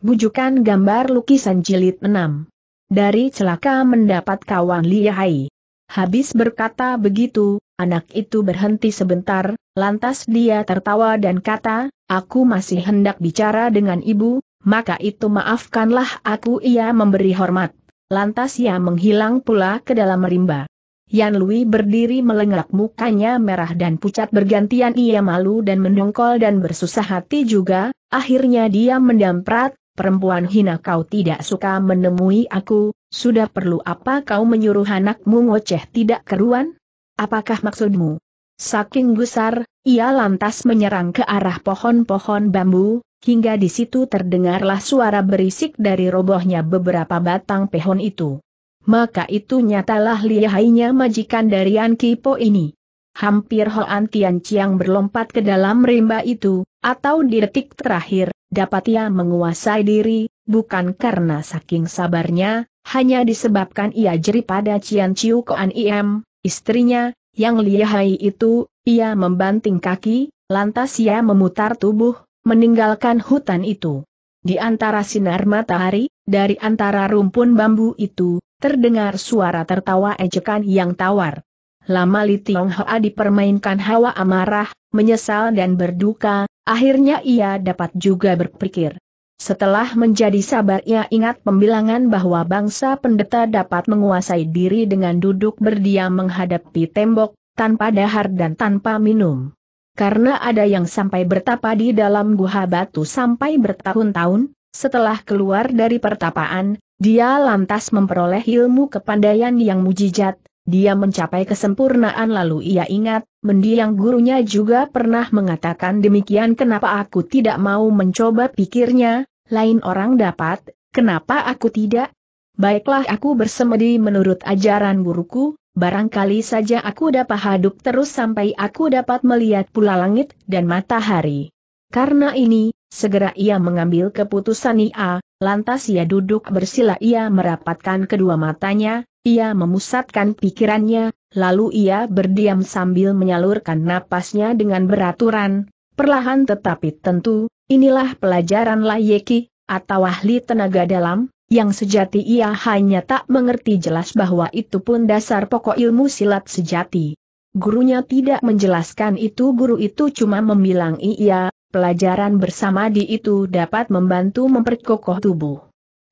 Bujukan gambar lukisan jilid 6. Dari celaka mendapat kawan lihai. Habis berkata begitu, anak itu berhenti sebentar, lantas dia tertawa dan kata, aku masih hendak bicara dengan ibu, maka itu maafkanlah aku ia memberi hormat. Lantas ia menghilang pula ke dalam rimba. Yan Lui berdiri melengak mukanya merah dan pucat bergantian ia malu dan mendongkol dan bersusah hati juga, akhirnya dia mendamprat, perempuan hina kau tidak suka menemui aku, sudah perlu apa kau menyuruh anakmu ngoceh tidak keruan? Apakah maksudmu? Saking gusar, ia lantas menyerang ke arah pohon-pohon bambu, hingga di situ terdengarlah suara berisik dari robohnya beberapa batang pohon itu. Maka itu nyatalah lihainya majikan dari Anki Po ini hampir Hoan Tian Chiang berlompat ke dalam rimba itu, atau di detik terakhir, dapat ia menguasai diri, bukan karena saking sabarnya, hanya disebabkan ia jeri pada Cian Chiu Koan Im, istrinya, yang lihai itu, ia membanting kaki, lantas ia memutar tubuh, meninggalkan hutan itu. Di antara sinar matahari, dari antara rumpun bambu itu, terdengar suara tertawa ejekan yang tawar lama Li Tionghoa dipermainkan hawa amarah, menyesal dan berduka, akhirnya ia dapat juga berpikir. Setelah menjadi sabar ia ingat pembilangan bahwa bangsa pendeta dapat menguasai diri dengan duduk berdiam menghadapi tembok, tanpa dahar dan tanpa minum. Karena ada yang sampai bertapa di dalam guha batu sampai bertahun-tahun, setelah keluar dari pertapaan, dia lantas memperoleh ilmu kepandaian yang mujizat, dia mencapai kesempurnaan lalu ia ingat, mendiang gurunya juga pernah mengatakan demikian kenapa aku tidak mau mencoba pikirnya, lain orang dapat, kenapa aku tidak? Baiklah aku bersemedi menurut ajaran guruku, barangkali saja aku dapat haduk terus sampai aku dapat melihat pula langit dan matahari. Karena ini, segera ia mengambil keputusan ia, lantas ia duduk bersila ia merapatkan kedua matanya, ia memusatkan pikirannya, lalu ia berdiam sambil menyalurkan napasnya dengan beraturan, perlahan tetapi tentu, inilah pelajaran Layeki, atau ahli tenaga dalam, yang sejati ia hanya tak mengerti jelas bahwa itu pun dasar pokok ilmu silat sejati. Gurunya tidak menjelaskan itu guru itu cuma membilang iya, pelajaran bersama di itu dapat membantu memperkokoh tubuh.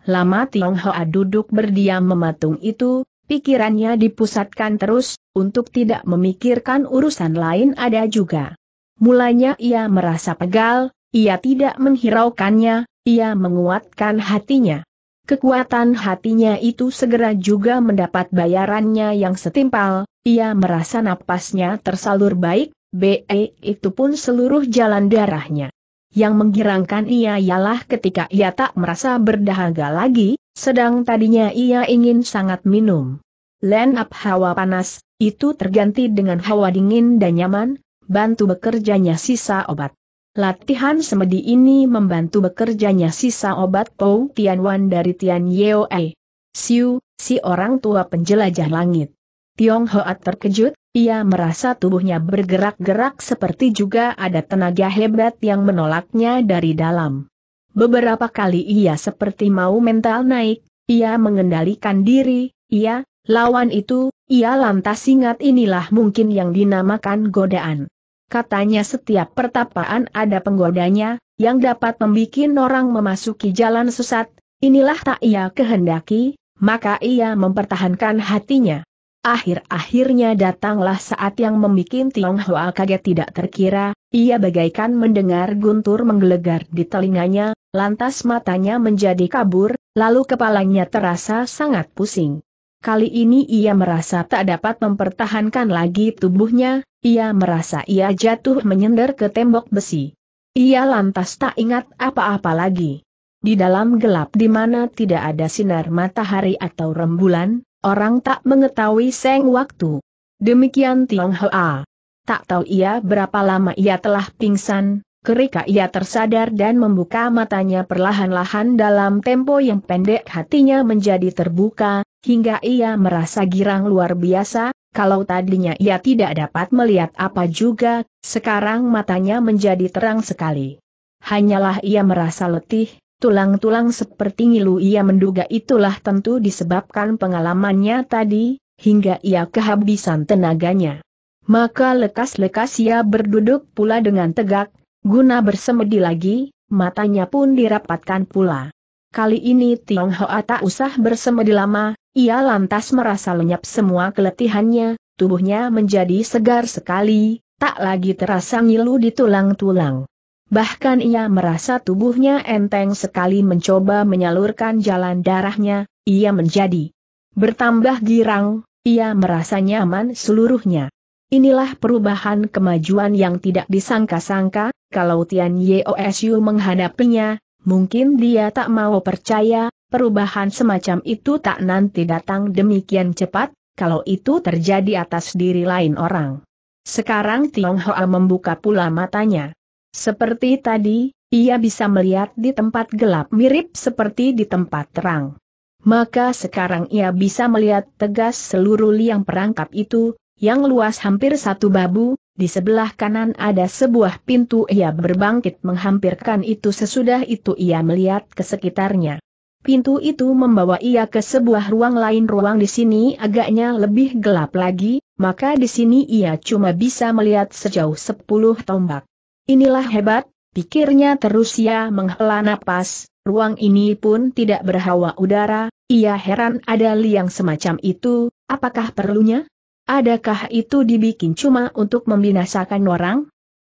Lama Tiong Hoa duduk berdiam mematung itu, pikirannya dipusatkan terus, untuk tidak memikirkan urusan lain ada juga. Mulanya ia merasa pegal, ia tidak menghiraukannya, ia menguatkan hatinya. Kekuatan hatinya itu segera juga mendapat bayarannya yang setimpal, ia merasa napasnya tersalur baik, BE itu pun seluruh jalan darahnya. Yang menggirangkan ia ialah ketika ia tak merasa berdahaga lagi, sedang tadinya ia ingin sangat minum. Len up hawa panas, itu terganti dengan hawa dingin dan nyaman, bantu bekerjanya sisa obat. Latihan semedi ini membantu bekerjanya sisa obat Pou Tianwan dari Tian Ai. Siu, si orang tua penjelajah langit. Tiong Hoat terkejut, ia merasa tubuhnya bergerak-gerak seperti juga ada tenaga hebat yang menolaknya dari dalam. Beberapa kali ia seperti mau mental naik, ia mengendalikan diri, ia, lawan itu, ia lantas ingat inilah mungkin yang dinamakan godaan. Katanya setiap pertapaan ada penggodanya, yang dapat membuat orang memasuki jalan sesat, inilah tak ia kehendaki, maka ia mempertahankan hatinya. Akhir-akhirnya datanglah saat yang membuat Hoa kaget tidak terkira, ia bagaikan mendengar guntur menggelegar di telinganya, lantas matanya menjadi kabur, lalu kepalanya terasa sangat pusing. Kali ini ia merasa tak dapat mempertahankan lagi tubuhnya, ia merasa ia jatuh menyender ke tembok besi. Ia lantas tak ingat apa-apa lagi. Di dalam gelap di mana tidak ada sinar matahari atau rembulan, orang tak mengetahui seng waktu. Demikian Tiong Hoa. Tak tahu ia berapa lama ia telah pingsan, kerika ia tersadar dan membuka matanya perlahan-lahan dalam tempo yang pendek hatinya menjadi terbuka, hingga ia merasa girang luar biasa, kalau tadinya ia tidak dapat melihat apa juga, sekarang matanya menjadi terang sekali. Hanyalah ia merasa letih, Tulang-tulang seperti ngilu ia menduga itulah tentu disebabkan pengalamannya tadi, hingga ia kehabisan tenaganya. Maka lekas-lekas ia berduduk pula dengan tegak, guna bersemedi lagi, matanya pun dirapatkan pula. Kali ini Tiong Hoa tak usah bersemedi lama, ia lantas merasa lenyap semua keletihannya, tubuhnya menjadi segar sekali, tak lagi terasa ngilu di tulang-tulang. Bahkan ia merasa tubuhnya enteng sekali mencoba menyalurkan jalan darahnya, ia menjadi bertambah girang, ia merasa nyaman seluruhnya. Inilah perubahan kemajuan yang tidak disangka-sangka, kalau Tian Yeosu menghadapinya, mungkin dia tak mau percaya, perubahan semacam itu tak nanti datang demikian cepat, kalau itu terjadi atas diri lain orang. Sekarang Tiong Hoa membuka pula matanya. Seperti tadi, ia bisa melihat di tempat gelap mirip seperti di tempat terang. Maka sekarang ia bisa melihat tegas seluruh liang perangkap itu, yang luas hampir satu babu, di sebelah kanan ada sebuah pintu ia berbangkit menghampirkan itu sesudah itu ia melihat ke sekitarnya. Pintu itu membawa ia ke sebuah ruang lain ruang di sini agaknya lebih gelap lagi, maka di sini ia cuma bisa melihat sejauh sepuluh tombak. Inilah hebat, pikirnya terus ia menghela napas, ruang ini pun tidak berhawa udara, ia heran ada liang semacam itu, apakah perlunya? Adakah itu dibikin cuma untuk membinasakan orang?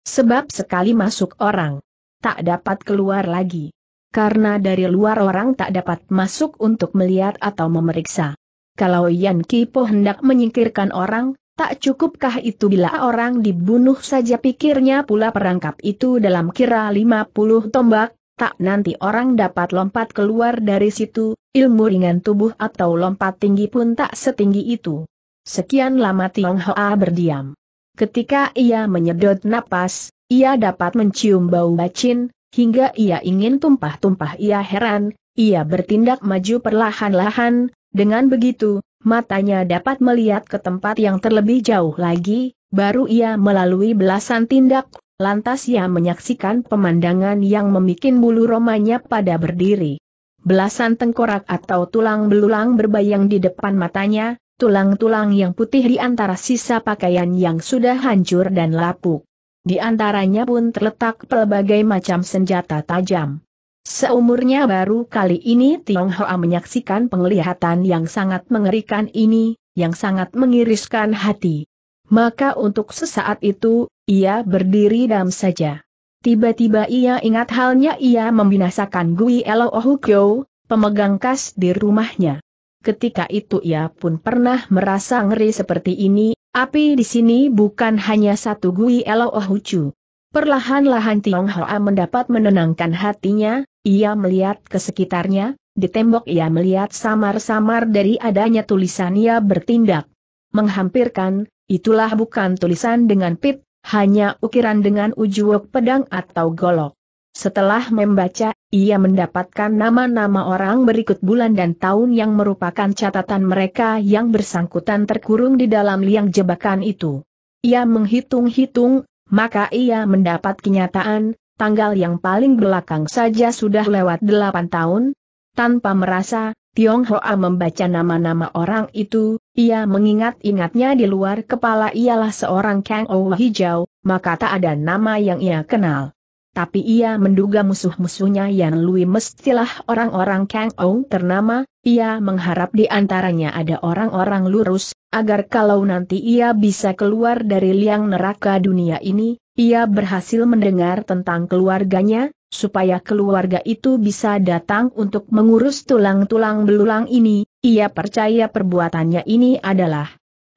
Sebab sekali masuk orang, tak dapat keluar lagi. Karena dari luar orang tak dapat masuk untuk melihat atau memeriksa. Kalau Yan Kipo hendak menyingkirkan orang, Tak cukupkah itu bila orang dibunuh saja pikirnya pula perangkap itu dalam kira 50 tombak, tak nanti orang dapat lompat keluar dari situ, ilmu ringan tubuh atau lompat tinggi pun tak setinggi itu. Sekian lama Tiong Hoa berdiam. Ketika ia menyedot napas, ia dapat mencium bau bacin, hingga ia ingin tumpah-tumpah ia heran, ia bertindak maju perlahan-lahan, dengan begitu, matanya dapat melihat ke tempat yang terlebih jauh lagi, baru ia melalui belasan tindak, lantas ia menyaksikan pemandangan yang memikin bulu romanya pada berdiri. Belasan tengkorak atau tulang belulang berbayang di depan matanya, tulang-tulang yang putih di antara sisa pakaian yang sudah hancur dan lapuk. Di antaranya pun terletak pelbagai macam senjata tajam. Seumurnya baru kali ini Tionghoa menyaksikan penglihatan yang sangat mengerikan ini, yang sangat mengiriskan hati. Maka untuk sesaat itu, ia berdiri dalam saja. Tiba-tiba ia ingat halnya ia membinasakan Gui Elo Ohukyo, pemegang kas di rumahnya. Ketika itu ia pun pernah merasa ngeri seperti ini, api di sini bukan hanya satu Gui Elo Ohucu. Perlahan-lahan Tionghoa mendapat menenangkan hatinya, ia melihat ke sekitarnya, di tembok ia melihat samar-samar dari adanya tulisan ia bertindak. Menghampirkan, itulah bukan tulisan dengan pit, hanya ukiran dengan ujuk pedang atau golok. Setelah membaca, ia mendapatkan nama-nama orang berikut bulan dan tahun yang merupakan catatan mereka yang bersangkutan terkurung di dalam liang jebakan itu. Ia menghitung-hitung, maka ia mendapat kenyataan, tanggal yang paling belakang saja sudah lewat delapan tahun. Tanpa merasa, Tiong Hoa membaca nama-nama orang itu, ia mengingat-ingatnya di luar kepala ialah seorang Kang Ou Hijau, maka tak ada nama yang ia kenal tapi ia menduga musuh-musuhnya yang Lui mestilah orang-orang Kang Ong ternama, ia mengharap di antaranya ada orang-orang lurus, agar kalau nanti ia bisa keluar dari liang neraka dunia ini, ia berhasil mendengar tentang keluarganya, supaya keluarga itu bisa datang untuk mengurus tulang-tulang belulang ini, ia percaya perbuatannya ini adalah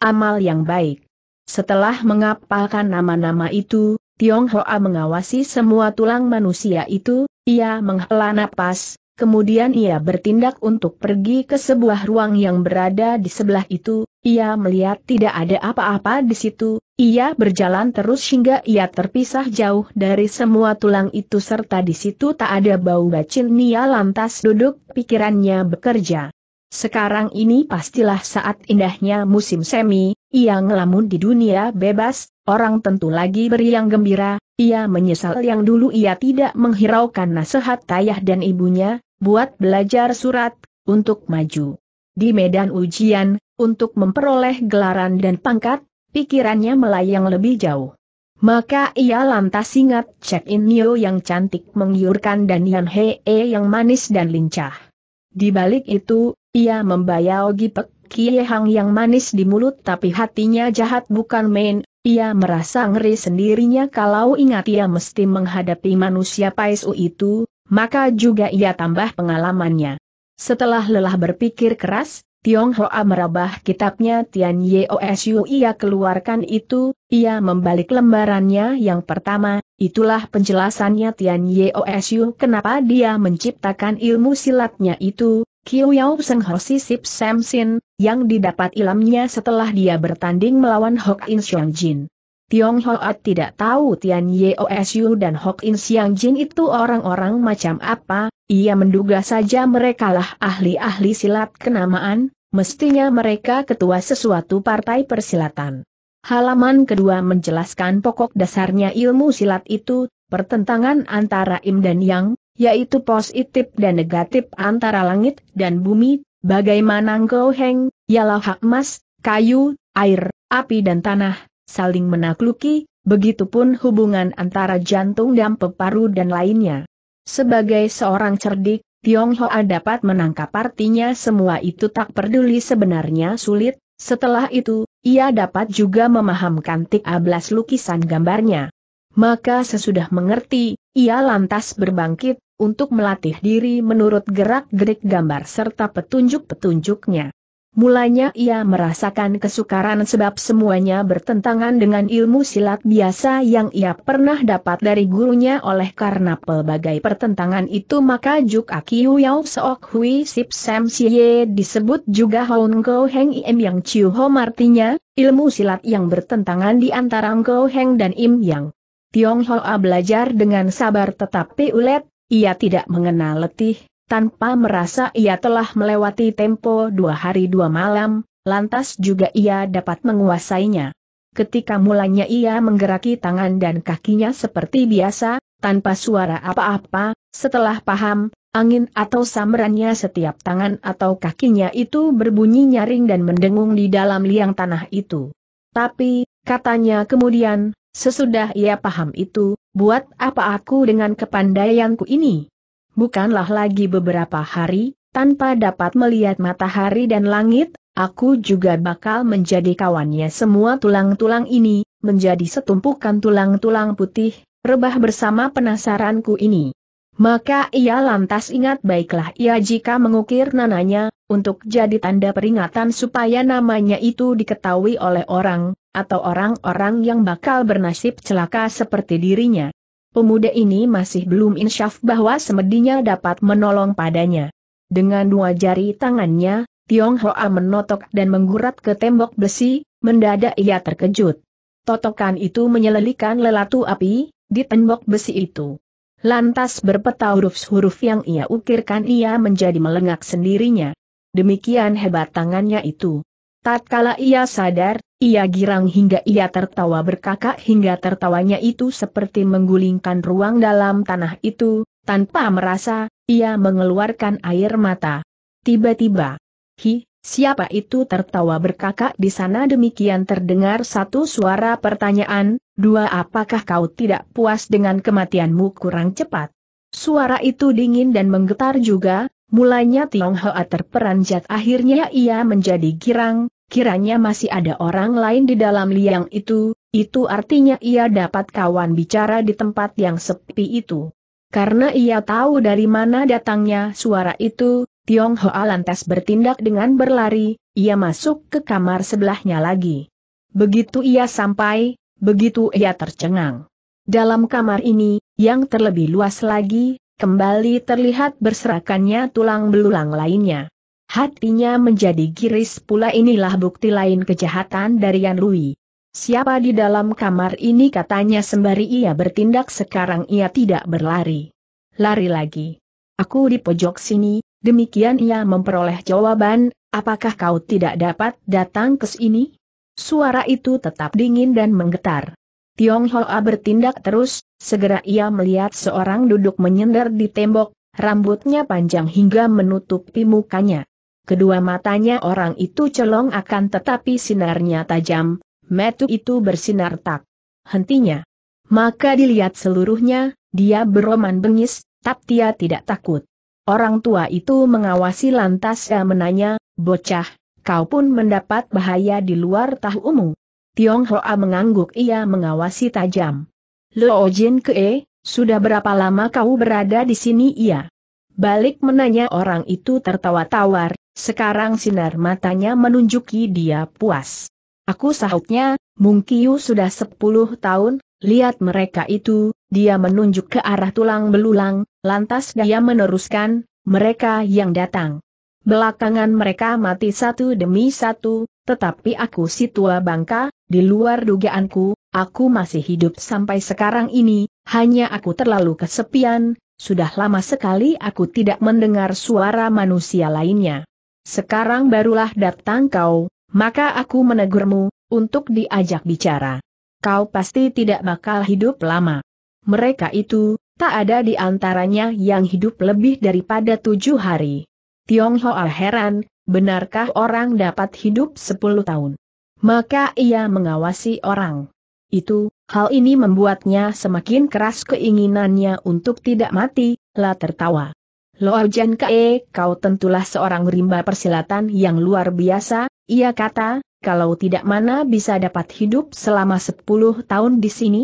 amal yang baik. Setelah mengapalkan nama-nama itu, Tiong Hoa mengawasi semua tulang manusia itu, ia menghela napas, kemudian ia bertindak untuk pergi ke sebuah ruang yang berada di sebelah itu, ia melihat tidak ada apa-apa di situ, ia berjalan terus hingga ia terpisah jauh dari semua tulang itu serta di situ tak ada bau bacin nia lantas duduk, pikirannya bekerja. Sekarang ini pastilah saat indahnya musim semi, ia ngelamun di dunia bebas, Orang tentu lagi beri yang gembira, ia menyesal yang dulu ia tidak menghiraukan nasihat ayah dan ibunya, buat belajar surat, untuk maju. Di medan ujian, untuk memperoleh gelaran dan pangkat, pikirannya melayang lebih jauh. Maka ia lantas ingat check In Nio yang cantik menggiurkan dan Yan Hee yang manis dan lincah. Di balik itu, ia membayau Gipek Kie Hang yang manis di mulut tapi hatinya jahat bukan main, ia merasa ngeri sendirinya kalau ingat ia mesti menghadapi manusia Paisu itu, maka juga ia tambah pengalamannya. Setelah lelah berpikir keras, Tiong Hoa merabah kitabnya Tian Yeosu ia keluarkan itu, ia membalik lembarannya yang pertama, itulah penjelasannya Tian Yeosu kenapa dia menciptakan ilmu silatnya itu, Kiu Yao Seng Ho Sam Sin yang didapat ilamnya setelah dia bertanding melawan Hok In Xiong Jin. Tiong Hoat tidak tahu Tian Yeosu oh dan Hok In Xiong Jin itu orang-orang macam apa, ia menduga saja merekalah ahli-ahli silat kenamaan, mestinya mereka ketua sesuatu partai persilatan. Halaman kedua menjelaskan pokok dasarnya ilmu silat itu, pertentangan antara im dan yang, yaitu positif dan negatif antara langit dan bumi, Bagaimana engkau heng, ialah hak emas, kayu, air, api dan tanah, saling menakluki, begitupun hubungan antara jantung dan peparu dan lainnya. Sebagai seorang cerdik, Tiong Hoa dapat menangkap artinya semua itu tak peduli sebenarnya sulit, setelah itu, ia dapat juga memahamkan tik ablas lukisan gambarnya. Maka sesudah mengerti, ia lantas berbangkit, untuk melatih diri menurut gerak-gerik gambar serta petunjuk-petunjuknya. Mulanya ia merasakan kesukaran sebab semuanya bertentangan dengan ilmu silat biasa yang ia pernah dapat dari gurunya oleh karena pelbagai pertentangan itu maka Juk Akiu Yao Seok Hui Sip Sam Siye disebut juga Hong Kou Heng Im Yang Chiu Ho artinya, ilmu silat yang bertentangan di antara Go Heng dan Im Yang. Tiong Hoa belajar dengan sabar tetapi ulet, ia tidak mengenal letih, tanpa merasa ia telah melewati tempo dua hari dua malam, lantas juga ia dapat menguasainya. Ketika mulanya ia menggeraki tangan dan kakinya seperti biasa, tanpa suara apa-apa, setelah paham, angin atau samarannya setiap tangan atau kakinya itu berbunyi nyaring dan mendengung di dalam liang tanah itu. Tapi, katanya kemudian, Sesudah ia paham itu, buat apa aku dengan kepandaianku ini? Bukanlah lagi beberapa hari, tanpa dapat melihat matahari dan langit, aku juga bakal menjadi kawannya semua tulang-tulang ini, menjadi setumpukan tulang-tulang putih, rebah bersama penasaranku ini. Maka ia lantas ingat baiklah ia jika mengukir nananya, untuk jadi tanda peringatan supaya namanya itu diketahui oleh orang, atau orang-orang yang bakal bernasib celaka seperti dirinya. Pemuda ini masih belum insyaf bahwa semedinya dapat menolong padanya. Dengan dua jari tangannya, Tiong Hoa menotok dan menggurat ke tembok besi, mendadak ia terkejut. Totokan itu menyelelikan lelatu api, di tembok besi itu. Lantas berpeta huruf-huruf yang ia ukirkan ia menjadi melengak sendirinya. Demikian hebat tangannya itu. Tatkala ia sadar, ia girang hingga ia tertawa berkakak hingga tertawanya itu seperti menggulingkan ruang dalam tanah itu, tanpa merasa, ia mengeluarkan air mata. Tiba-tiba, hi, siapa itu tertawa berkakak di sana demikian terdengar satu suara pertanyaan, dua apakah kau tidak puas dengan kematianmu kurang cepat? Suara itu dingin dan menggetar juga, mulanya Tionghoa terperanjat akhirnya ia menjadi girang, kiranya masih ada orang lain di dalam liang itu, itu artinya ia dapat kawan bicara di tempat yang sepi itu. Karena ia tahu dari mana datangnya suara itu, Tiong Hoa lantas bertindak dengan berlari, ia masuk ke kamar sebelahnya lagi. Begitu ia sampai, begitu ia tercengang. Dalam kamar ini, yang terlebih luas lagi, kembali terlihat berserakannya tulang belulang lainnya. Hatinya menjadi giris pula inilah bukti lain kejahatan dari Yan Lui. Siapa di dalam kamar ini katanya sembari ia bertindak sekarang ia tidak berlari. Lari lagi. Aku di pojok sini, demikian ia memperoleh jawaban, apakah kau tidak dapat datang ke sini? Suara itu tetap dingin dan menggetar. Tiong Hoa bertindak terus, segera ia melihat seorang duduk menyender di tembok, rambutnya panjang hingga menutupi mukanya. Kedua matanya orang itu celong akan tetapi sinarnya tajam, metu itu bersinar tak. Hentinya. Maka dilihat seluruhnya, dia beroman bengis, tapi dia tidak takut. Orang tua itu mengawasi lantas dan menanya, bocah, kau pun mendapat bahaya di luar tahumu. Tiong Hoa mengangguk ia mengawasi tajam. Lo Jin Kee, sudah berapa lama kau berada di sini ia? Balik menanya orang itu tertawa tawar, sekarang sinar matanya menunjuki dia puas. Aku sahutnya, Mungkiu sudah sepuluh tahun, lihat mereka itu, dia menunjuk ke arah tulang belulang, lantas dia meneruskan, mereka yang datang. Belakangan mereka mati satu demi satu, tetapi aku si tua bangka, di luar dugaanku, aku masih hidup sampai sekarang ini, hanya aku terlalu kesepian, sudah lama sekali aku tidak mendengar suara manusia lainnya. Sekarang barulah datang kau, maka aku menegurmu, untuk diajak bicara. Kau pasti tidak bakal hidup lama. Mereka itu, tak ada di antaranya yang hidup lebih daripada tujuh hari. Tiong Tionghoa heran, benarkah orang dapat hidup sepuluh tahun? Maka ia mengawasi orang. Itu, hal ini membuatnya semakin keras keinginannya untuk tidak mati, lah tertawa. Loh Jan Kae, eh, kau tentulah seorang rimba persilatan yang luar biasa, ia kata, kalau tidak mana bisa dapat hidup selama sepuluh tahun di sini?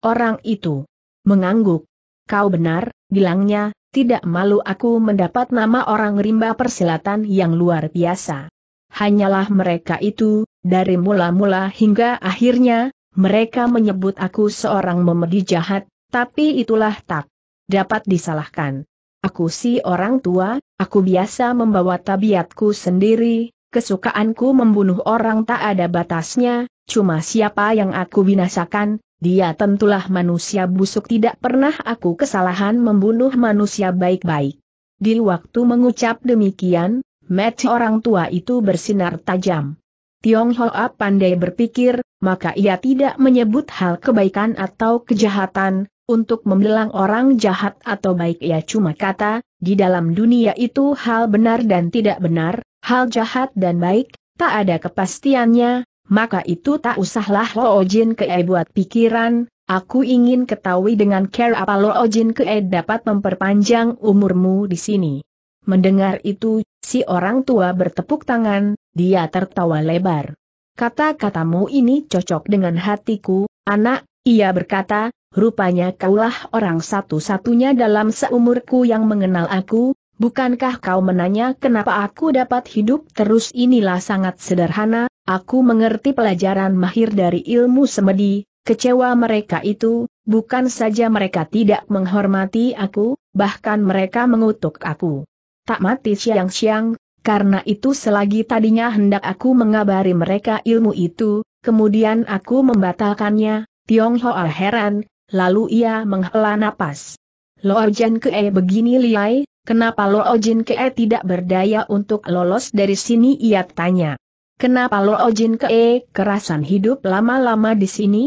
Orang itu mengangguk. Kau benar, bilangnya, tidak malu aku mendapat nama orang rimba persilatan yang luar biasa. Hanyalah mereka itu, dari mula-mula hingga akhirnya, mereka menyebut aku seorang memedi jahat, tapi itulah tak dapat disalahkan. Aku si orang tua, aku biasa membawa tabiatku sendiri, kesukaanku membunuh orang tak ada batasnya, cuma siapa yang aku binasakan, dia tentulah manusia busuk tidak pernah aku kesalahan membunuh manusia baik-baik. Di waktu mengucap demikian, match orang tua itu bersinar tajam. Tiong Hoa pandai berpikir, maka ia tidak menyebut hal kebaikan atau kejahatan, untuk membelang orang jahat atau baik ya cuma kata, di dalam dunia itu hal benar dan tidak benar, hal jahat dan baik, tak ada kepastiannya, maka itu tak usahlah Lo Ojin Kee buat pikiran, aku ingin ketahui dengan care apa Lo Ojin Kee dapat memperpanjang umurmu di sini. Mendengar itu, si orang tua bertepuk tangan, dia tertawa lebar. Kata-katamu ini cocok dengan hatiku, anak, ia berkata, rupanya kaulah orang satu-satunya dalam seumurku yang mengenal aku, bukankah kau menanya kenapa aku dapat hidup terus inilah sangat sederhana, aku mengerti pelajaran mahir dari ilmu semedi, kecewa mereka itu, bukan saja mereka tidak menghormati aku, bahkan mereka mengutuk aku. Tak mati siang-siang, karena itu selagi tadinya hendak aku mengabari mereka ilmu itu, kemudian aku membatalkannya, Tionghoa heran, lalu ia menghela napas. Lo Jin Ke begini liai, kenapa Lo Jin Ke tidak berdaya untuk lolos dari sini ia tanya. Kenapa Lo Jin Ke kerasan hidup lama-lama di sini?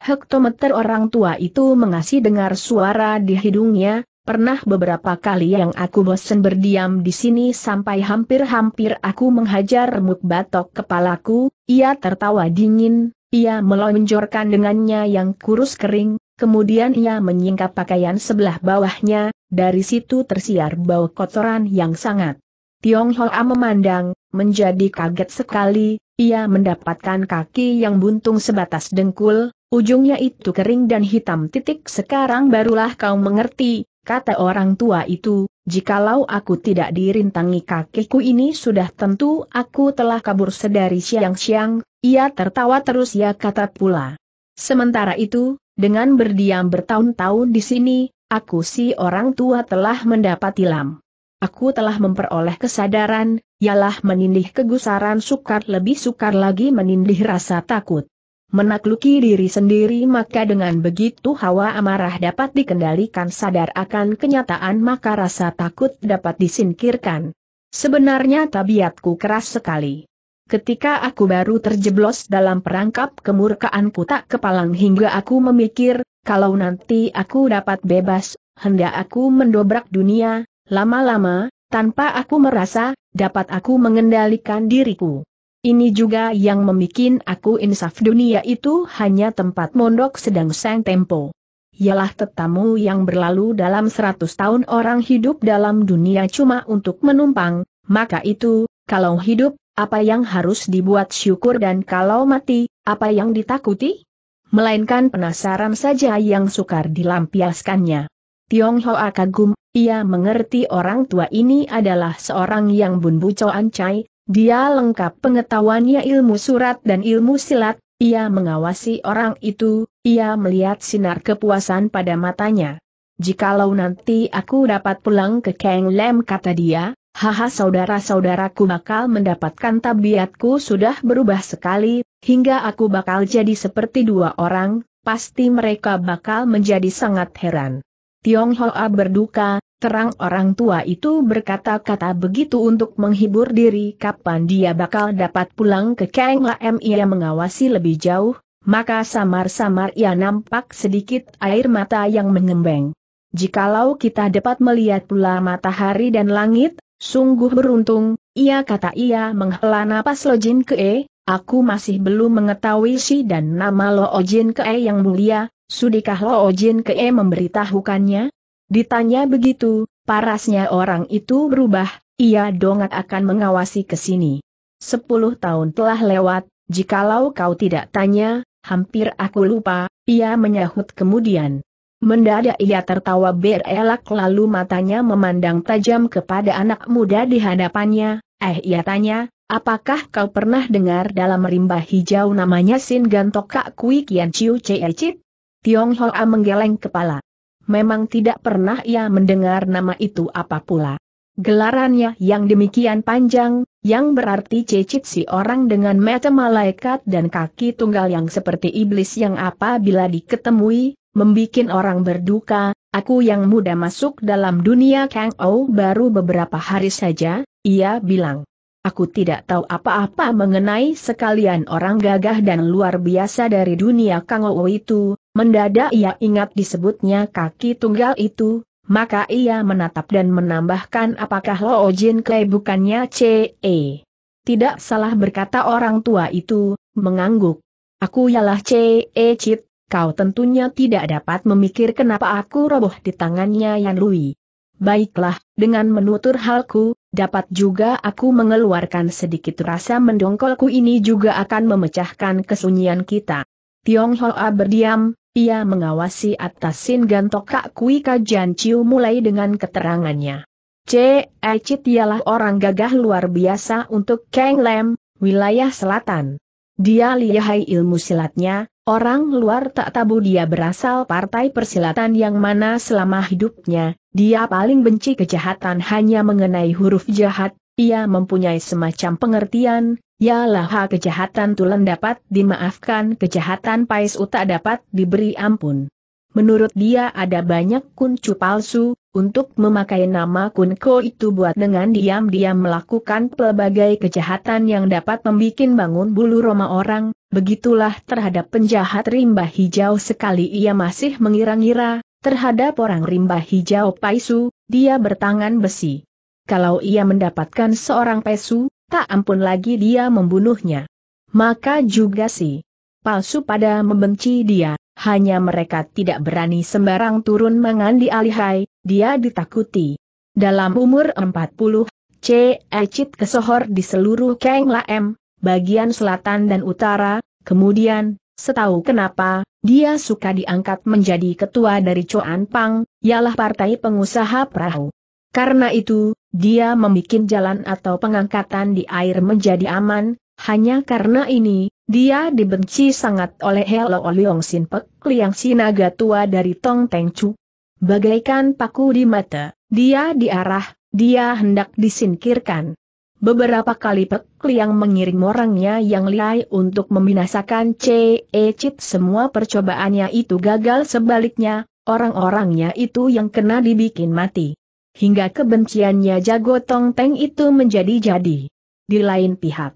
Hektometer orang tua itu mengasih dengar suara di hidungnya, Pernah beberapa kali yang aku bosen berdiam di sini sampai hampir-hampir aku menghajar remuk batok kepalaku, ia tertawa dingin, ia melonjorkan dengannya yang kurus kering, Kemudian ia menyingkap pakaian sebelah bawahnya, dari situ tersiar bau kotoran yang sangat. Tiong Hoa memandang, menjadi kaget sekali, ia mendapatkan kaki yang buntung sebatas dengkul, ujungnya itu kering dan hitam titik sekarang barulah kau mengerti, kata orang tua itu, jikalau aku tidak dirintangi kakiku ini sudah tentu aku telah kabur sedari siang-siang, ia tertawa terus ya kata pula. Sementara itu, dengan berdiam bertahun-tahun di sini, aku si orang tua telah mendapat ilam. Aku telah memperoleh kesadaran, ialah menindih kegusaran sukar lebih sukar lagi menindih rasa takut. Menakluki diri sendiri maka dengan begitu hawa amarah dapat dikendalikan sadar akan kenyataan maka rasa takut dapat disingkirkan. Sebenarnya tabiatku keras sekali. Ketika aku baru terjeblos dalam perangkap kemurkaanku tak kepalang hingga aku memikir, kalau nanti aku dapat bebas, hendak aku mendobrak dunia, lama-lama, tanpa aku merasa, dapat aku mengendalikan diriku. Ini juga yang membuat aku insaf dunia itu hanya tempat mondok sedang sang tempo. Ialah tetamu yang berlalu dalam seratus tahun orang hidup dalam dunia cuma untuk menumpang, maka itu, kalau hidup, apa yang harus dibuat syukur dan kalau mati, apa yang ditakuti? Melainkan penasaran saja yang sukar dilampiaskannya. Tiong Hoa kagum, ia mengerti orang tua ini adalah seorang yang bunbu coan ancai. dia lengkap pengetahuannya ilmu surat dan ilmu silat, ia mengawasi orang itu, ia melihat sinar kepuasan pada matanya. Jikalau nanti aku dapat pulang ke Kang Lem kata dia, haha saudara-saudaraku bakal mendapatkan tabiatku sudah berubah sekali, hingga aku bakal jadi seperti dua orang, pasti mereka bakal menjadi sangat heran. Hoa berduka, terang orang tua itu berkata-kata begitu untuk menghibur diri kapan dia bakal dapat pulang ke Kang Lam ia mengawasi lebih jauh, maka samar-samar ia nampak sedikit air mata yang mengembeng. Jikalau kita dapat melihat pula matahari dan langit, Sungguh beruntung, ia kata ia menghela napas Lojin Kee, aku masih belum mengetahui si dan nama Jin Kee yang mulia, sudikah Jin Kee memberitahukannya? Ditanya begitu, parasnya orang itu berubah, ia dongak akan mengawasi ke sini. Sepuluh tahun telah lewat, jikalau kau tidak tanya, hampir aku lupa, ia menyahut kemudian. Mendadak ia tertawa berelak lalu matanya memandang tajam kepada anak muda di hadapannya, eh ia tanya, apakah kau pernah dengar dalam rimba hijau namanya Sin Gantok Kak Kui Kian Chiu Chit? Tiong Hoa menggeleng kepala. Memang tidak pernah ia mendengar nama itu apa pula. Gelarannya yang demikian panjang, yang berarti cecit si orang dengan mata malaikat dan kaki tunggal yang seperti iblis yang apabila diketemui, membikin orang berduka, aku yang muda masuk dalam dunia Kang Ou baru beberapa hari saja, ia bilang. Aku tidak tahu apa-apa mengenai sekalian orang gagah dan luar biasa dari dunia Kang Ou itu, mendadak ia ingat disebutnya kaki tunggal itu, maka ia menatap dan menambahkan apakah Lo Jin Kei bukannya C.E. Tidak salah berkata orang tua itu, mengangguk. Aku ialah C.E. Cit kau tentunya tidak dapat memikir kenapa aku roboh di tangannya Yan Lui. Baiklah, dengan menutur halku, dapat juga aku mengeluarkan sedikit rasa mendongkolku ini juga akan memecahkan kesunyian kita. Tiong Hoa berdiam, ia mengawasi atas Sin Gantok Kak Kui Kajian Ciu mulai dengan keterangannya. C. Ecit ialah orang gagah luar biasa untuk Kang Lem, wilayah selatan. Dia lihai ilmu silatnya, Orang luar tak tabu dia berasal partai persilatan yang mana selama hidupnya, dia paling benci kejahatan hanya mengenai huruf jahat, ia mempunyai semacam pengertian, yalah kejahatan tulen dapat dimaafkan kejahatan pais utak dapat diberi ampun. Menurut dia ada banyak kuncu palsu, untuk memakai nama Kunko itu buat dengan diam-diam melakukan pelbagai kejahatan yang dapat membuat bangun bulu roma orang, begitulah terhadap penjahat rimba hijau sekali ia masih mengira-ngira, terhadap orang rimba hijau paisu, dia bertangan besi. Kalau ia mendapatkan seorang pesu, tak ampun lagi dia membunuhnya. Maka juga si palsu pada membenci dia hanya mereka tidak berani sembarang turun mengandi alihai, dia ditakuti. Dalam umur 40, C. Ecit kesohor di seluruh Keng Laem, bagian selatan dan utara, kemudian, setahu kenapa, dia suka diangkat menjadi ketua dari Coan Pang, ialah partai pengusaha perahu. Karena itu, dia membuat jalan atau pengangkatan di air menjadi aman, hanya karena ini, dia dibenci sangat oleh Helo Oliong Sinpek Liang Sinaga tua dari Tong Teng Chu. Bagaikan paku di mata, dia diarah, dia hendak disingkirkan. Beberapa kali Pek Liang mengirim orangnya yang liai untuk membinasakan C.E. Chit, semua percobaannya itu gagal sebaliknya, orang-orangnya itu yang kena dibikin mati. Hingga kebenciannya jago Tong Teng itu menjadi jadi. Di lain pihak,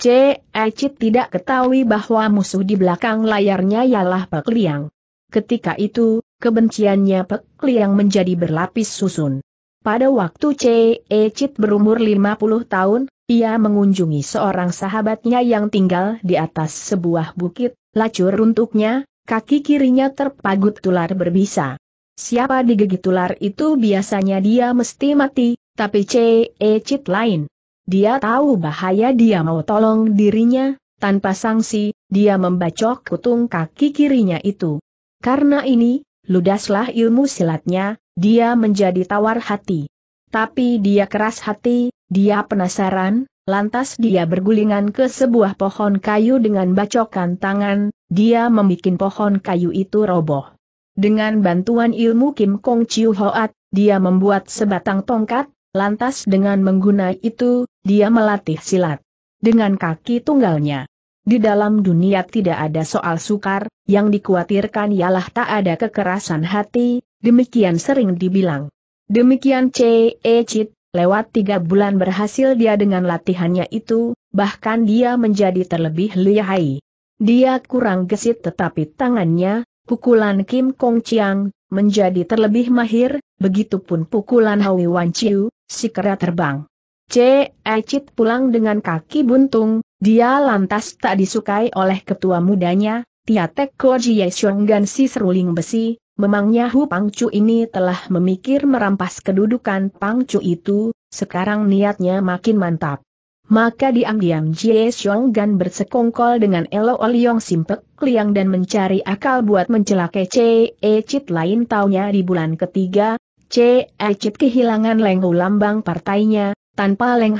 C. Ecit tidak ketahui bahwa musuh di belakang layarnya ialah Pek Liang. Ketika itu, kebenciannya Pek Liang menjadi berlapis susun. Pada waktu C. Ecit berumur 50 tahun, ia mengunjungi seorang sahabatnya yang tinggal di atas sebuah bukit, lacur runtuknya, kaki kirinya terpagut tular berbisa. Siapa digigit tular itu biasanya dia mesti mati, tapi C. Ecit lain. Dia tahu bahaya dia mau tolong dirinya, tanpa sanksi, dia membacok kutung kaki kirinya itu. Karena ini, ludaslah ilmu silatnya, dia menjadi tawar hati. Tapi dia keras hati, dia penasaran, lantas dia bergulingan ke sebuah pohon kayu dengan bacokan tangan, dia membuat pohon kayu itu roboh. Dengan bantuan ilmu Kim Kong Chiu Hoat, dia membuat sebatang tongkat, Lantas dengan menggunai itu, dia melatih silat. Dengan kaki tunggalnya. Di dalam dunia tidak ada soal sukar, yang dikhawatirkan ialah tak ada kekerasan hati, demikian sering dibilang. Demikian C.E. Chit. lewat tiga bulan berhasil dia dengan latihannya itu, bahkan dia menjadi terlebih lihai. Dia kurang gesit tetapi tangannya, pukulan Kim Kong Chiang, menjadi terlebih mahir, Begitupun pukulan Hoi Wan Chiu, si kera terbang. C. Ecit pulang dengan kaki buntung, dia lantas tak disukai oleh ketua mudanya, Tia Koji Jie dan si seruling besi, memangnya Hu Pangcu ini telah memikir merampas kedudukan Pangcu itu, sekarang niatnya makin mantap. Maka diam-diam Jie Xiong bersekongkol dengan Elo Oliong Simpek Liang dan mencari akal buat mencelakai Che Cit lain taunya di bulan ketiga, C. Ecit kehilangan Leng lambang partainya, tanpa Leng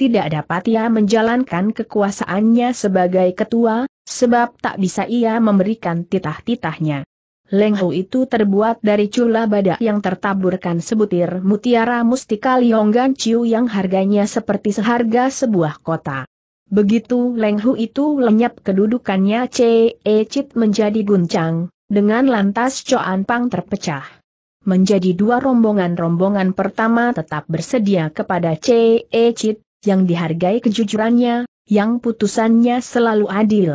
tidak dapat ia menjalankan kekuasaannya sebagai ketua, sebab tak bisa ia memberikan titah-titahnya. Leng itu terbuat dari cula badak yang tertaburkan sebutir mutiara mustika Lionggan Ciu yang harganya seperti seharga sebuah kota. Begitu Leng itu lenyap kedudukannya Ce Cit menjadi guncang, dengan lantas Coan Pang terpecah menjadi dua rombongan-rombongan pertama tetap bersedia kepada C E Chit yang dihargai kejujurannya, yang putusannya selalu adil.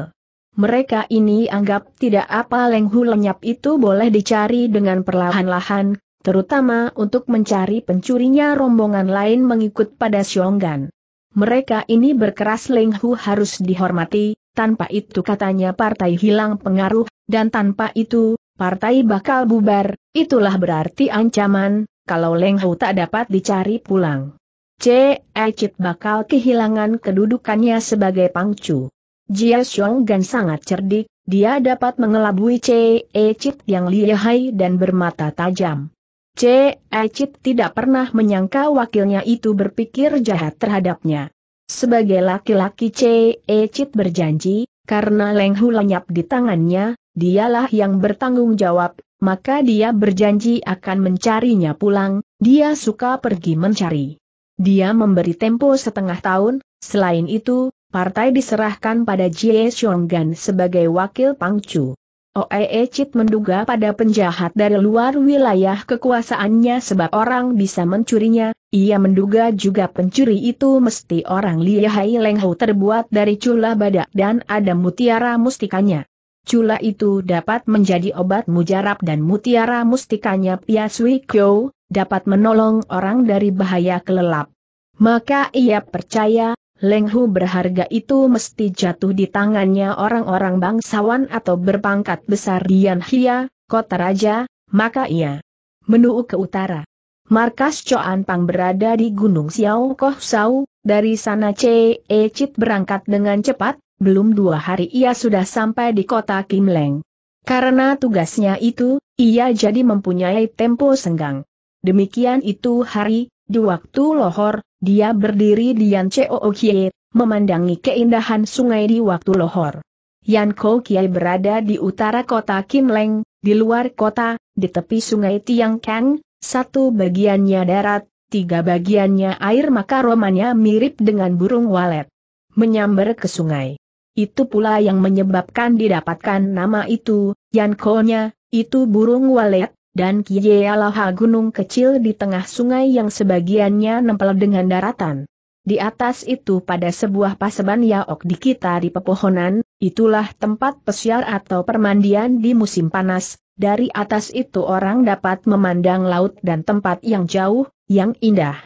Mereka ini anggap tidak apa lenghu lenyap itu boleh dicari dengan perlahan-lahan, terutama untuk mencari pencurinya rombongan lain mengikut pada Xionggan. Mereka ini berkeras lenghu harus dihormati, tanpa itu katanya partai hilang pengaruh, dan tanpa itu, partai bakal bubar, itulah berarti ancaman, kalau Leng Hu tak dapat dicari pulang. C. Ecit bakal kehilangan kedudukannya sebagai pangcu. Jia Gan sangat cerdik, dia dapat mengelabui C. Ecit yang lihai dan bermata tajam. C. Ecit tidak pernah menyangka wakilnya itu berpikir jahat terhadapnya. Sebagai laki-laki C. Ecit berjanji, karena Leng Hu lenyap di tangannya, dialah yang bertanggung jawab, maka dia berjanji akan mencarinya pulang, dia suka pergi mencari. Dia memberi tempo setengah tahun, selain itu, partai diserahkan pada Jie Xionggan sebagai wakil pangcu. Oee Chit menduga pada penjahat dari luar wilayah kekuasaannya sebab orang bisa mencurinya, ia menduga juga pencuri itu mesti orang lihai Leng Hou terbuat dari cula badak dan ada mutiara mustikanya. Cula itu dapat menjadi obat mujarab dan mutiara mustikanya Pia Kyo, dapat menolong orang dari bahaya kelelap. Maka ia percaya, Lenghu berharga itu mesti jatuh di tangannya orang-orang bangsawan atau berpangkat besar di Hia, kota raja, maka ia menuju ke utara. Markas Choan Pang berada di Gunung Xiao Koh Sau, dari sana Ce Chit berangkat dengan cepat, belum dua hari ia sudah sampai di kota Kim Leng. Karena tugasnya itu, ia jadi mempunyai tempo senggang. Demikian itu hari, di waktu lohor, dia berdiri di Yan Choo Kie, memandangi keindahan sungai di waktu lohor. Yan Ko Kie berada di utara kota Kim Leng, di luar kota, di tepi sungai Tiang Kang, satu bagiannya darat, tiga bagiannya air maka romanya mirip dengan burung walet. Menyambar ke sungai. Itu pula yang menyebabkan didapatkan nama itu, Yankonya, itu burung walet, dan Kiyealaha gunung kecil di tengah sungai yang sebagiannya nempel dengan daratan. Di atas itu pada sebuah paseban yaok di kita di pepohonan, itulah tempat pesiar atau permandian di musim panas, dari atas itu orang dapat memandang laut dan tempat yang jauh, yang indah.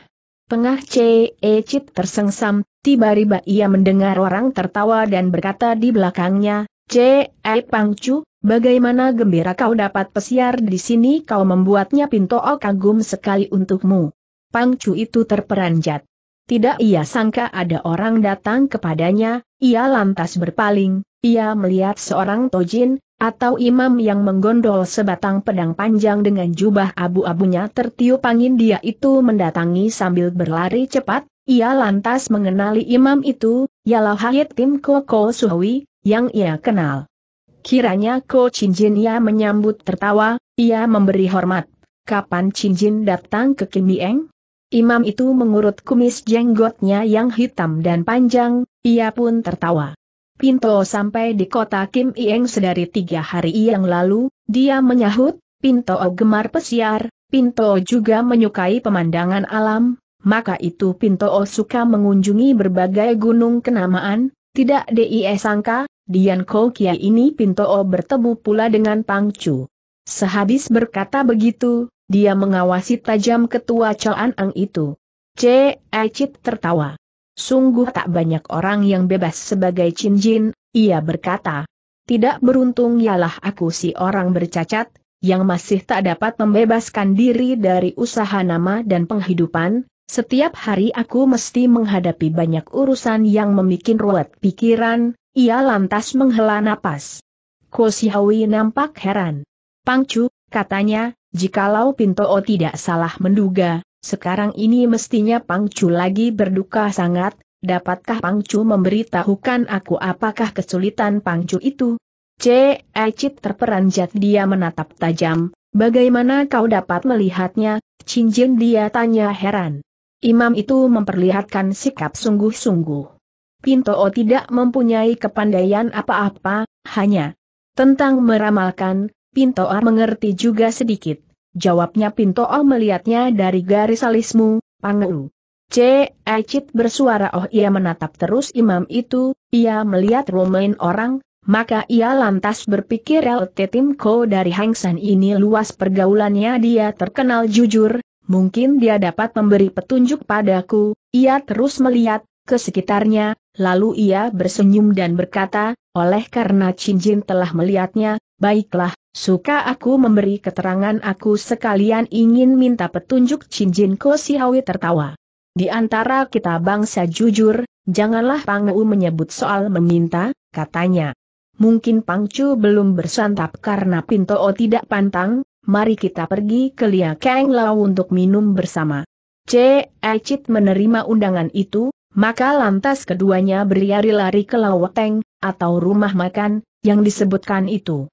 Pengah C. E. Cit tersengsam, tiba-tiba ia mendengar orang tertawa dan berkata di belakangnya, C. E. Pangcu, bagaimana gembira kau dapat pesiar di sini kau membuatnya pintu oh kagum sekali untukmu. Pangcu itu terperanjat. Tidak ia sangka ada orang datang kepadanya, ia lantas berpaling, ia melihat seorang tojin, atau imam yang menggondol sebatang pedang panjang dengan jubah abu-abunya tertiup angin dia itu mendatangi sambil berlari cepat, ia lantas mengenali imam itu, ialah Hayat Tim Koko Suhwi, yang ia kenal. Kiranya Ko Cinjin ia menyambut tertawa, ia memberi hormat. Kapan Cinjin datang ke Kimieng? Imam itu mengurut kumis jenggotnya yang hitam dan panjang, ia pun tertawa. Pinto sampai di kota Kim Ieng sedari tiga hari yang lalu, dia menyahut, Pinto oh gemar pesiar, Pinto juga menyukai pemandangan alam, maka itu Pinto oh, suka mengunjungi berbagai gunung kenamaan, tidak DIE sangka, Dian Kia ini Pinto oh, bertemu pula dengan Pangcu. Sehabis berkata begitu, dia mengawasi tajam ketua Choan Ang itu. C. Ecit tertawa. Sungguh tak banyak orang yang bebas sebagai Chin Jin, ia berkata. Tidak beruntung ialah aku si orang bercacat, yang masih tak dapat membebaskan diri dari usaha nama dan penghidupan, setiap hari aku mesti menghadapi banyak urusan yang memikin ruwet pikiran, ia lantas menghela napas. Ko Sihawi nampak heran. Pangcu, katanya, jikalau Pinto tidak salah menduga, sekarang ini mestinya Pangcu lagi berduka sangat, dapatkah Pangcu memberitahukan aku apakah kesulitan Pangcu itu? C. Ecit terperanjat dia menatap tajam, bagaimana kau dapat melihatnya, Cinjin dia tanya heran. Imam itu memperlihatkan sikap sungguh-sungguh. Pinto o tidak mempunyai kepandaian apa-apa, hanya tentang meramalkan, Pinto o mengerti juga sedikit jawabnya Pinto. Oh, melihatnya dari garis alismu, Pangeru. C. Ecit bersuara oh ia menatap terus imam itu, ia melihat romain orang, maka ia lantas berpikir LT Timko dari Hang San ini luas pergaulannya dia terkenal jujur, mungkin dia dapat memberi petunjuk padaku, ia terus melihat ke sekitarnya, lalu ia bersenyum dan berkata, oleh karena Chin Jin telah melihatnya, baiklah, Suka aku memberi keterangan aku sekalian ingin minta petunjuk cincin Ko Hawi tertawa. Di antara kita bangsa jujur, janganlah U menyebut soal meminta, katanya. Mungkin Pangcu belum bersantap karena Pinto O tidak pantang, mari kita pergi ke Lia Kang Lau untuk minum bersama. C. Chit menerima undangan itu, maka lantas keduanya berlari-lari ke Teng, atau rumah makan, yang disebutkan itu.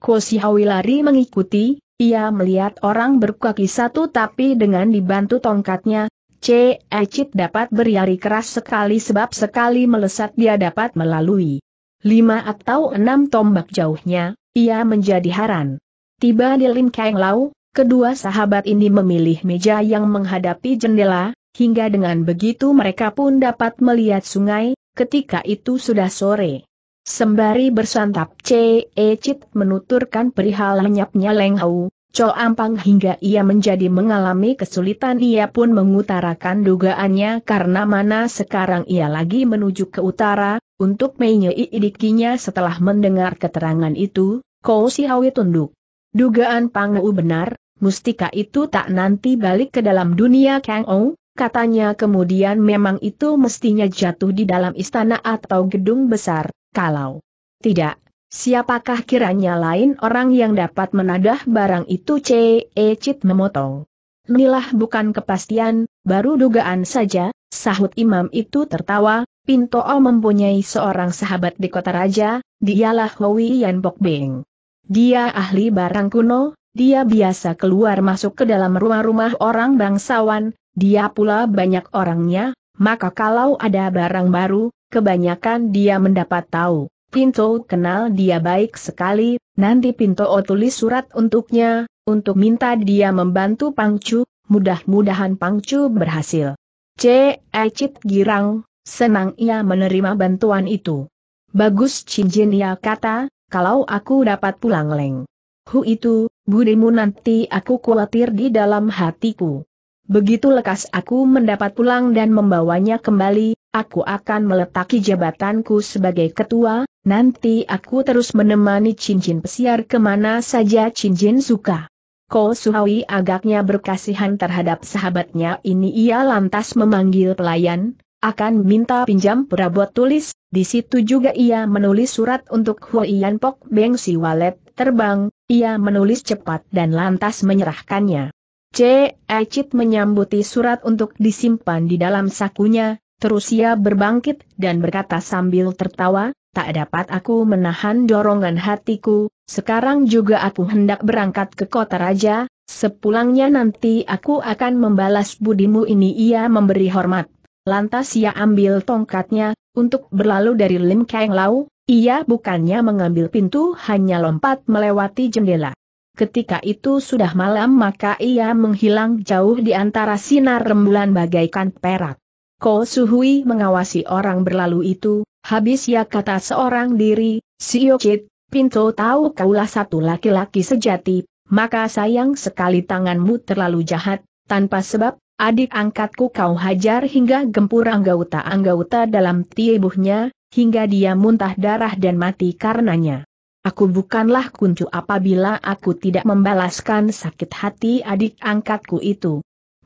Ko Sihawi lari mengikuti, ia melihat orang berkaki satu tapi dengan dibantu tongkatnya, C. Ecit dapat beriari keras sekali sebab sekali melesat dia dapat melalui lima atau enam tombak jauhnya, ia menjadi haran. Tiba di Lin Kang Lau, kedua sahabat ini memilih meja yang menghadapi jendela, hingga dengan begitu mereka pun dapat melihat sungai, ketika itu sudah sore. Sembari bersantap Ce Chit menuturkan perihal lenyapnya Leng Hau, Cho Ampang hingga ia menjadi mengalami kesulitan ia pun mengutarakan dugaannya karena mana sekarang ia lagi menuju ke utara, untuk menyei idikinya setelah mendengar keterangan itu, Ko Si Hawi tunduk. Dugaan Pang U benar, mustika itu tak nanti balik ke dalam dunia Kang Ou, katanya kemudian memang itu mestinya jatuh di dalam istana atau gedung besar, kalau tidak, siapakah kiranya lain orang yang dapat menadah barang itu C.E. Cit memotong. Inilah bukan kepastian, baru dugaan saja, sahut imam itu tertawa, Pinto oh mempunyai seorang sahabat di kota raja, dialah Hui Yan Bok Beng. Dia ahli barang kuno, dia biasa keluar masuk ke dalam rumah-rumah orang bangsawan, dia pula banyak orangnya, maka kalau ada barang baru, Kebanyakan dia mendapat tahu. Pinto kenal dia baik sekali, nanti Pinto tulis surat untuknya, untuk minta dia membantu Pangcu, mudah-mudahan Pangcu berhasil. C. Ecit Girang, senang ia menerima bantuan itu. Bagus cincin ia kata, kalau aku dapat pulang leng. Hu itu, budimu nanti aku khawatir di dalam hatiku. Begitu lekas aku mendapat pulang dan membawanya kembali, aku akan meletaki jabatanku sebagai ketua, nanti aku terus menemani cincin pesiar kemana saja cincin suka. Ko Suhawi agaknya berkasihan terhadap sahabatnya ini ia lantas memanggil pelayan, akan minta pinjam perabot tulis, di situ juga ia menulis surat untuk Huayan Pok Beng Si Walet terbang, ia menulis cepat dan lantas menyerahkannya. C. Ecit menyambuti surat untuk disimpan di dalam sakunya, Terus ia berbangkit dan berkata sambil tertawa, tak dapat aku menahan dorongan hatiku, sekarang juga aku hendak berangkat ke kota raja, sepulangnya nanti aku akan membalas budimu ini ia memberi hormat. Lantas ia ambil tongkatnya, untuk berlalu dari Lim Kang Lau, ia bukannya mengambil pintu hanya lompat melewati jendela. Ketika itu sudah malam maka ia menghilang jauh di antara sinar rembulan bagaikan perak. Ko Suhui mengawasi orang berlalu itu, habis ya kata seorang diri, Si Siokit, Pinto tahu kaulah satu laki-laki sejati, maka sayang sekali tanganmu terlalu jahat, tanpa sebab, adik angkatku kau hajar hingga gempur anggauta-anggauta dalam tiebuhnya, hingga dia muntah darah dan mati karenanya. Aku bukanlah kuncu apabila aku tidak membalaskan sakit hati adik angkatku itu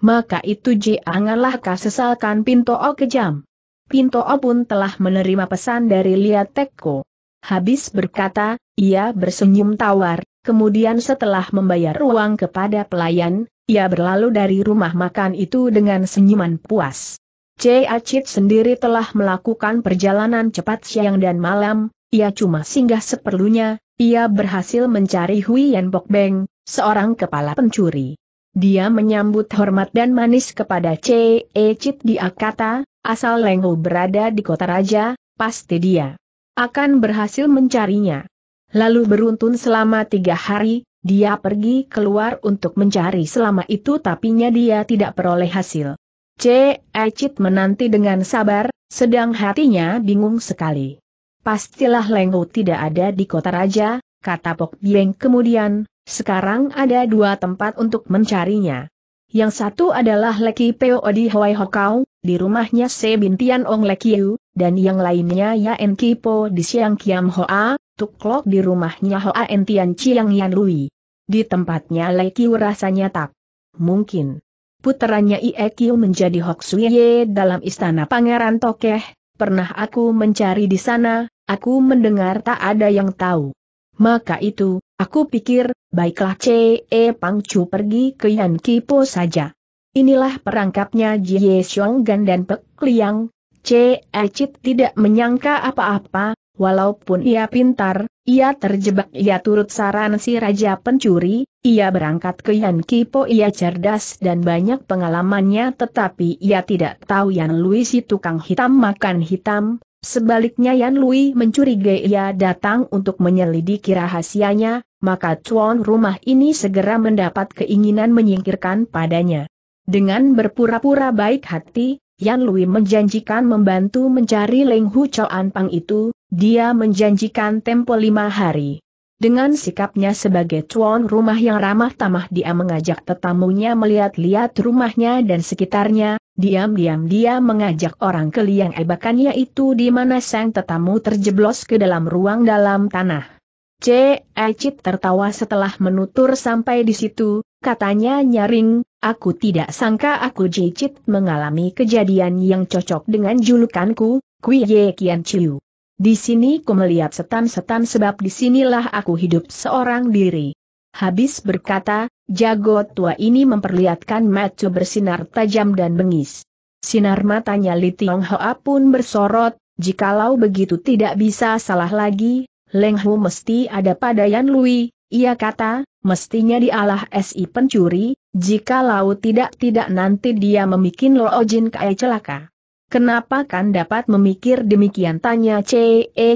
maka itu janganlah kau sesalkan Pinto o kejam. Pinto o pun telah menerima pesan dari Lia Teko. Habis berkata, ia bersenyum tawar, kemudian setelah membayar uang kepada pelayan, ia berlalu dari rumah makan itu dengan senyuman puas. C. Acit sendiri telah melakukan perjalanan cepat siang dan malam, ia cuma singgah seperlunya, ia berhasil mencari Hui Yan Bok Beng, seorang kepala pencuri. Dia menyambut hormat dan manis kepada C.E. Cid dia kata, asal Lengho berada di kota raja, pasti dia akan berhasil mencarinya. Lalu beruntun selama tiga hari, dia pergi keluar untuk mencari selama itu tapinya dia tidak peroleh hasil. C. Ecit menanti dengan sabar, sedang hatinya bingung sekali. Pastilah Lengho tidak ada di kota raja, kata Pok Bieng kemudian, sekarang ada dua tempat untuk mencarinya. Yang satu adalah Leki Peo di Hawaii Hokau, di rumahnya Se Bintian Ong Yu, dan yang lainnya Ya En Kipo di Siang Kiam Hoa, Tuklok di rumahnya Hoa Entian Chiang Yan Lui. Di tempatnya Yu rasanya tak mungkin. Puterannya Iekiu menjadi Hoksuye dalam istana Pangeran Tokeh, pernah aku mencari di sana, aku mendengar tak ada yang tahu. Maka itu, aku pikir, Baiklah C.E. Pangcu pergi ke Yan Kipo saja. Inilah perangkapnya Jie Xionggan dan Pek Liang. C.E. Cit tidak menyangka apa-apa, walaupun ia pintar, ia terjebak ia turut saran si Raja Pencuri, ia berangkat ke Yan Kipo ia cerdas dan banyak pengalamannya tetapi ia tidak tahu Yan Lui si tukang hitam makan hitam, Sebaliknya Yan Lui mencurigai ia datang untuk menyelidiki rahasianya, maka tuan rumah ini segera mendapat keinginan menyingkirkan padanya. Dengan berpura-pura baik hati, Yan Lui menjanjikan membantu mencari Leng Hu Choan Pang itu, dia menjanjikan tempo lima hari. Dengan sikapnya sebagai tuan rumah yang ramah tamah dia mengajak tetamunya melihat-lihat rumahnya dan sekitarnya, diam-diam dia mengajak orang ke liang ebakannya itu di mana sang tetamu terjeblos ke dalam ruang dalam tanah. C. Ecit tertawa setelah menutur sampai di situ, katanya nyaring, aku tidak sangka aku Jicit mengalami kejadian yang cocok dengan julukanku, ye Kian Chiu. Di sini ku melihat setan-setan sebab disinilah aku hidup seorang diri. Habis berkata, jago tua ini memperlihatkan mata bersinar tajam dan bengis. Sinar matanya Li Tiong Hoa pun bersorot, jikalau begitu tidak bisa salah lagi, Leng Hu mesti ada pada Yan Lui, ia kata, mestinya dialah si pencuri, jikalau tidak-tidak nanti dia memikin Lo Jin Kae celaka. Kenapa kan dapat memikir demikian tanya C. E.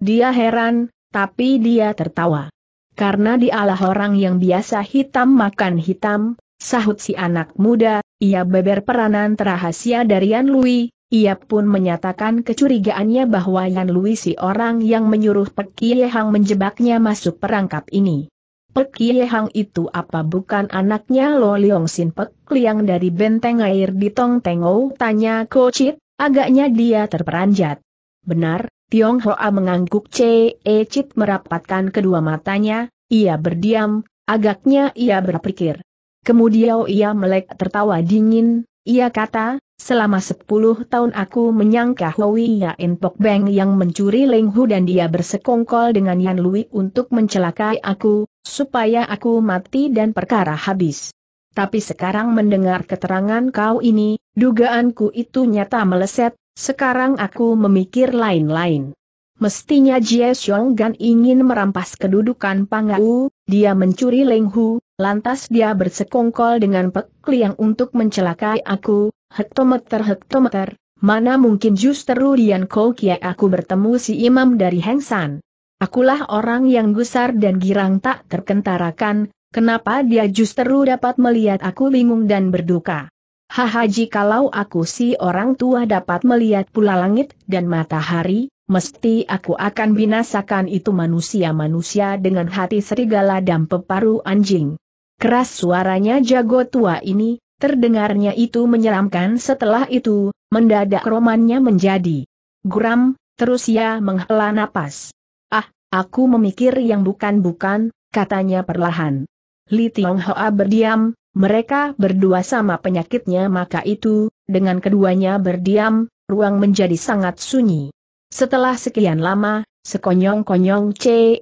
dia heran, tapi dia tertawa. Karena dialah orang yang biasa hitam makan hitam, sahut si anak muda, ia beber peranan terahasia dari Yan Lui, ia pun menyatakan kecurigaannya bahwa Yan Lui si orang yang menyuruh Pek Hang menjebaknya masuk perangkap ini. Pek Ye Hang itu apa bukan anaknya Lo Leong Sin Pek Liang dari benteng air di Tong Tengou? Tanya Ko Chit, agaknya dia terperanjat. Benar, Tiong Hoa mengangguk C. E. Chit merapatkan kedua matanya, ia berdiam, agaknya ia berpikir. Kemudian ia melek tertawa dingin, ia kata, Selama sepuluh tahun aku menyangka Hui Yain Pok Beng yang mencuri Leng Hu dan dia bersekongkol dengan Yan Lui untuk mencelakai aku, supaya aku mati dan perkara habis. Tapi sekarang mendengar keterangan kau ini, dugaanku itu nyata meleset, sekarang aku memikir lain-lain. Mestinya Jie Xiong Gan ingin merampas kedudukan Pangau, dia mencuri Leng Hu, Lantas dia bersekongkol dengan Pek Liang untuk mencelakai aku, hektometer-hektometer, mana mungkin justru Lian Kou Kia aku bertemu si imam dari Heng San. Akulah orang yang gusar dan girang tak terkentarakan, kenapa dia justru dapat melihat aku bingung dan berduka. Haha jikalau aku si orang tua dapat melihat pula langit dan matahari, mesti aku akan binasakan itu manusia-manusia dengan hati serigala dan peparu anjing. Keras suaranya jago tua ini, terdengarnya itu menyeramkan setelah itu, mendadak romannya menjadi guram, terus ia menghela napas. Ah, aku memikir yang bukan-bukan, katanya perlahan. Li Tiong Hoa berdiam, mereka berdua sama penyakitnya maka itu, dengan keduanya berdiam, ruang menjadi sangat sunyi. Setelah sekian lama, sekonyong-konyong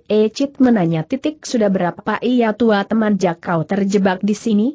E. Cit menanya titik sudah berapa ia tua teman Jakau terjebak di sini?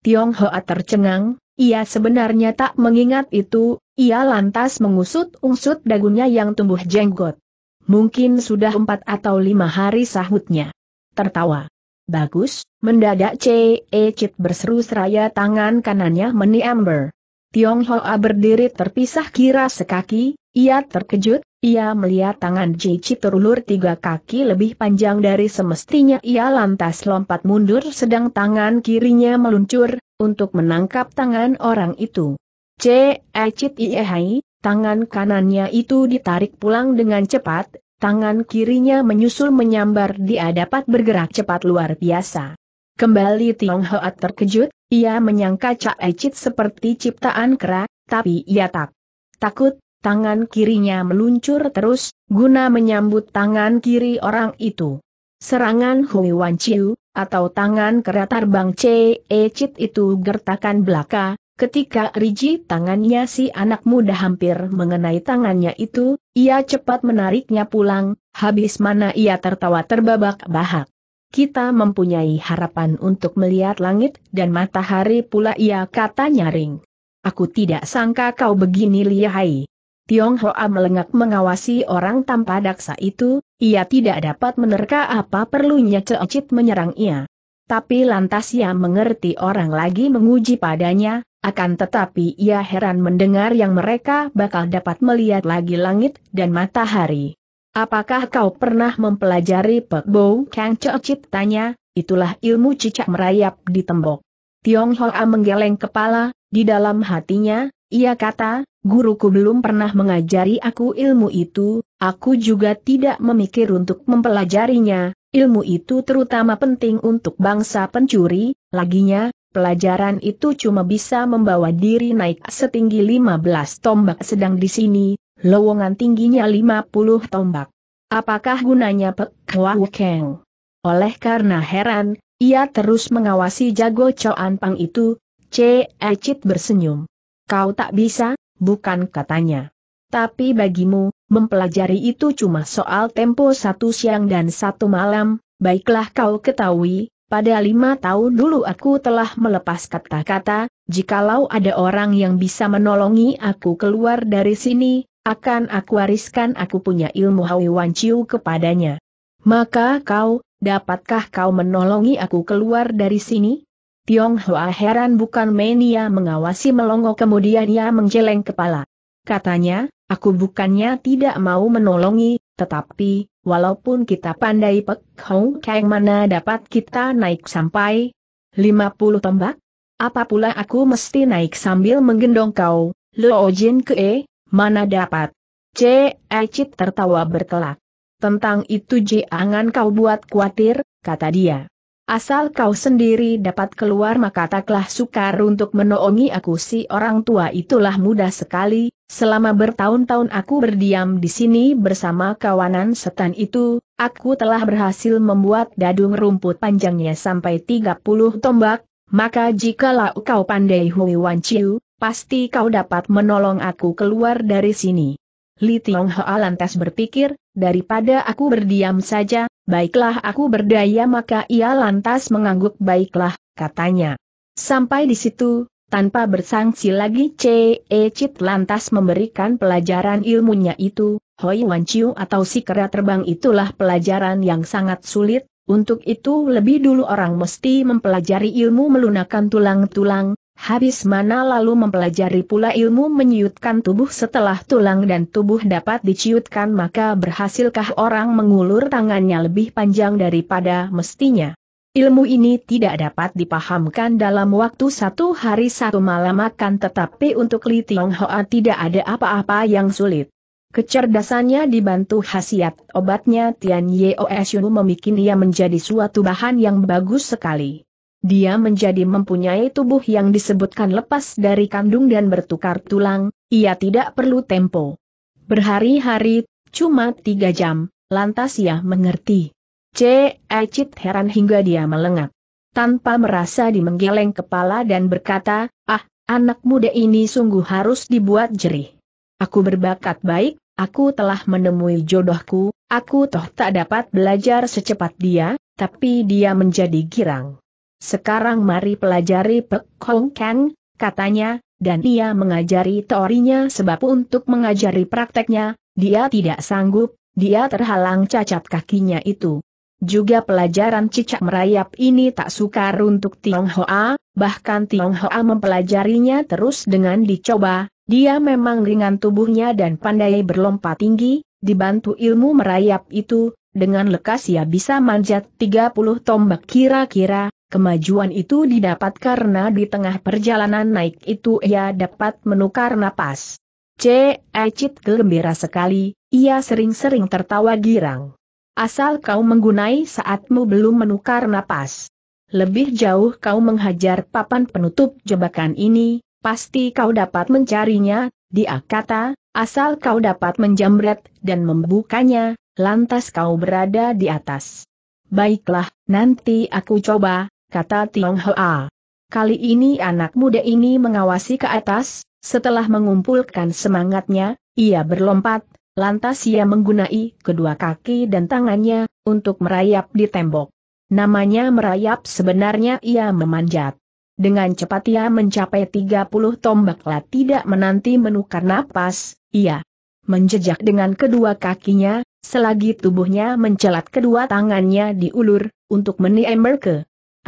Tiong Hoa tercengang, ia sebenarnya tak mengingat itu, ia lantas mengusut ungsut dagunya yang tumbuh jenggot. Mungkin sudah empat atau lima hari sahutnya. Tertawa. Bagus, mendadak E. Cit berseru seraya tangan kanannya meniamber. Tiong Hoa berdiri terpisah kira sekaki, ia terkejut, ia melihat tangan Cici terulur tiga kaki lebih panjang dari semestinya ia lantas lompat mundur sedang tangan kirinya meluncur, untuk menangkap tangan orang itu. C. E. Iehai, tangan kanannya itu ditarik pulang dengan cepat, tangan kirinya menyusul menyambar dia dapat bergerak cepat luar biasa. Kembali Tiong Hoat terkejut, ia menyangka Cak Ecit seperti ciptaan kera, tapi ia tak takut, tangan kirinya meluncur terus, guna menyambut tangan kiri orang itu. Serangan Hui Wan Chiu, atau tangan kereta terbang C. E. Chit itu gertakan belaka, ketika riji tangannya si anak muda hampir mengenai tangannya itu, ia cepat menariknya pulang, habis mana ia tertawa terbabak-bahak. Kita mempunyai harapan untuk melihat langit dan matahari pula ia kata nyaring. Aku tidak sangka kau begini lihai. Tiong Hoa melengak mengawasi orang tanpa daksa itu, ia tidak dapat menerka apa perlunya Ceocit menyerang ia. Tapi lantas ia mengerti orang lagi menguji padanya, akan tetapi ia heran mendengar yang mereka bakal dapat melihat lagi langit dan matahari. Apakah kau pernah mempelajari Pekbo Kang Ceocit tanya, itulah ilmu cicak merayap di tembok. Tiong Hoa menggeleng kepala, di dalam hatinya, ia kata, guruku belum pernah mengajari aku ilmu itu, aku juga tidak memikir untuk mempelajarinya, ilmu itu terutama penting untuk bangsa pencuri, laginya, pelajaran itu cuma bisa membawa diri naik setinggi 15 tombak sedang di sini, lowongan tingginya 50 tombak. Apakah gunanya Pek Hwa Oleh karena heran, ia terus mengawasi jago Choan Pang itu, C. Ecit bersenyum. Kau tak bisa, bukan katanya. Tapi bagimu, mempelajari itu cuma soal tempo satu siang dan satu malam, baiklah kau ketahui, pada lima tahun dulu aku telah melepas kata-kata, jikalau ada orang yang bisa menolongi aku keluar dari sini, akan aku wariskan aku punya ilmu Hawi wanciu kepadanya. Maka kau, dapatkah kau menolongi aku keluar dari sini? Tionghoa heran bukan ia mengawasi melongo kemudian ia menjeleng kepala. Katanya, aku bukannya tidak mau menolongi, tetapi, walaupun kita pandai pek hong kang mana dapat kita naik sampai 50 tembak? Apa pula aku mesti naik sambil menggendong kau, Lo Jin Ke, mana dapat? C. Ecit tertawa berkelak. Tentang itu jangan kau buat khawatir, kata dia. Asal kau sendiri dapat keluar maka taklah sukar untuk menoongi aku si orang tua itulah mudah sekali, selama bertahun-tahun aku berdiam di sini bersama kawanan setan itu, aku telah berhasil membuat dadung rumput panjangnya sampai 30 tombak, maka jikalau kau pandai Hui Wan Chiu, pasti kau dapat menolong aku keluar dari sini. Li Tiong Hoa lantas berpikir, daripada aku berdiam saja, baiklah aku berdaya maka ia lantas mengangguk baiklah, katanya. Sampai di situ, tanpa bersangsi lagi C.E. Cit lantas memberikan pelajaran ilmunya itu, Hoi Wan Chiu atau si kera terbang itulah pelajaran yang sangat sulit, untuk itu lebih dulu orang mesti mempelajari ilmu melunakan tulang-tulang, Habis mana lalu mempelajari pula ilmu menyiutkan tubuh setelah tulang dan tubuh dapat diciutkan maka berhasilkah orang mengulur tangannya lebih panjang daripada mestinya. Ilmu ini tidak dapat dipahamkan dalam waktu satu hari satu malam akan tetapi untuk Li Tiong Hoa tidak ada apa-apa yang sulit. Kecerdasannya dibantu khasiat obatnya Tian Yeo Shun memikin ia menjadi suatu bahan yang bagus sekali. Dia menjadi mempunyai tubuh yang disebutkan lepas dari kandung dan bertukar tulang, ia tidak perlu tempo. Berhari-hari, cuma tiga jam, lantas ia mengerti. C. Ecit heran hingga dia melengat. Tanpa merasa dimenggeleng kepala dan berkata, ah, anak muda ini sungguh harus dibuat jerih. Aku berbakat baik, aku telah menemui jodohku, aku toh tak dapat belajar secepat dia, tapi dia menjadi girang. Sekarang mari pelajari Pek Hong Kang, katanya, dan ia mengajari teorinya sebab untuk mengajari prakteknya, dia tidak sanggup, dia terhalang cacat kakinya itu. Juga pelajaran cicak merayap ini tak sukar untuk Tionghoa, bahkan Tionghoa mempelajarinya terus dengan dicoba, dia memang ringan tubuhnya dan pandai berlompat tinggi, dibantu ilmu merayap itu, dengan lekas ia bisa manjat 30 tombak kira-kira, Kemajuan itu didapat karena di tengah perjalanan naik itu ia dapat menukar napas. C. Ecit gembira sekali, ia sering-sering tertawa girang. Asal kau menggunai saatmu belum menukar napas. Lebih jauh kau menghajar papan penutup jebakan ini, pasti kau dapat mencarinya, dia kata, asal kau dapat menjamret dan membukanya, lantas kau berada di atas. Baiklah, nanti aku coba, kata Tiong Hoa. Kali ini anak muda ini mengawasi ke atas, setelah mengumpulkan semangatnya, ia berlompat, lantas ia menggunai kedua kaki dan tangannya, untuk merayap di tembok. Namanya merayap sebenarnya ia memanjat. Dengan cepat ia mencapai 30 tombaklah tidak menanti menukar napas, ia menjejak dengan kedua kakinya, selagi tubuhnya mencelat kedua tangannya diulur, untuk meniember ke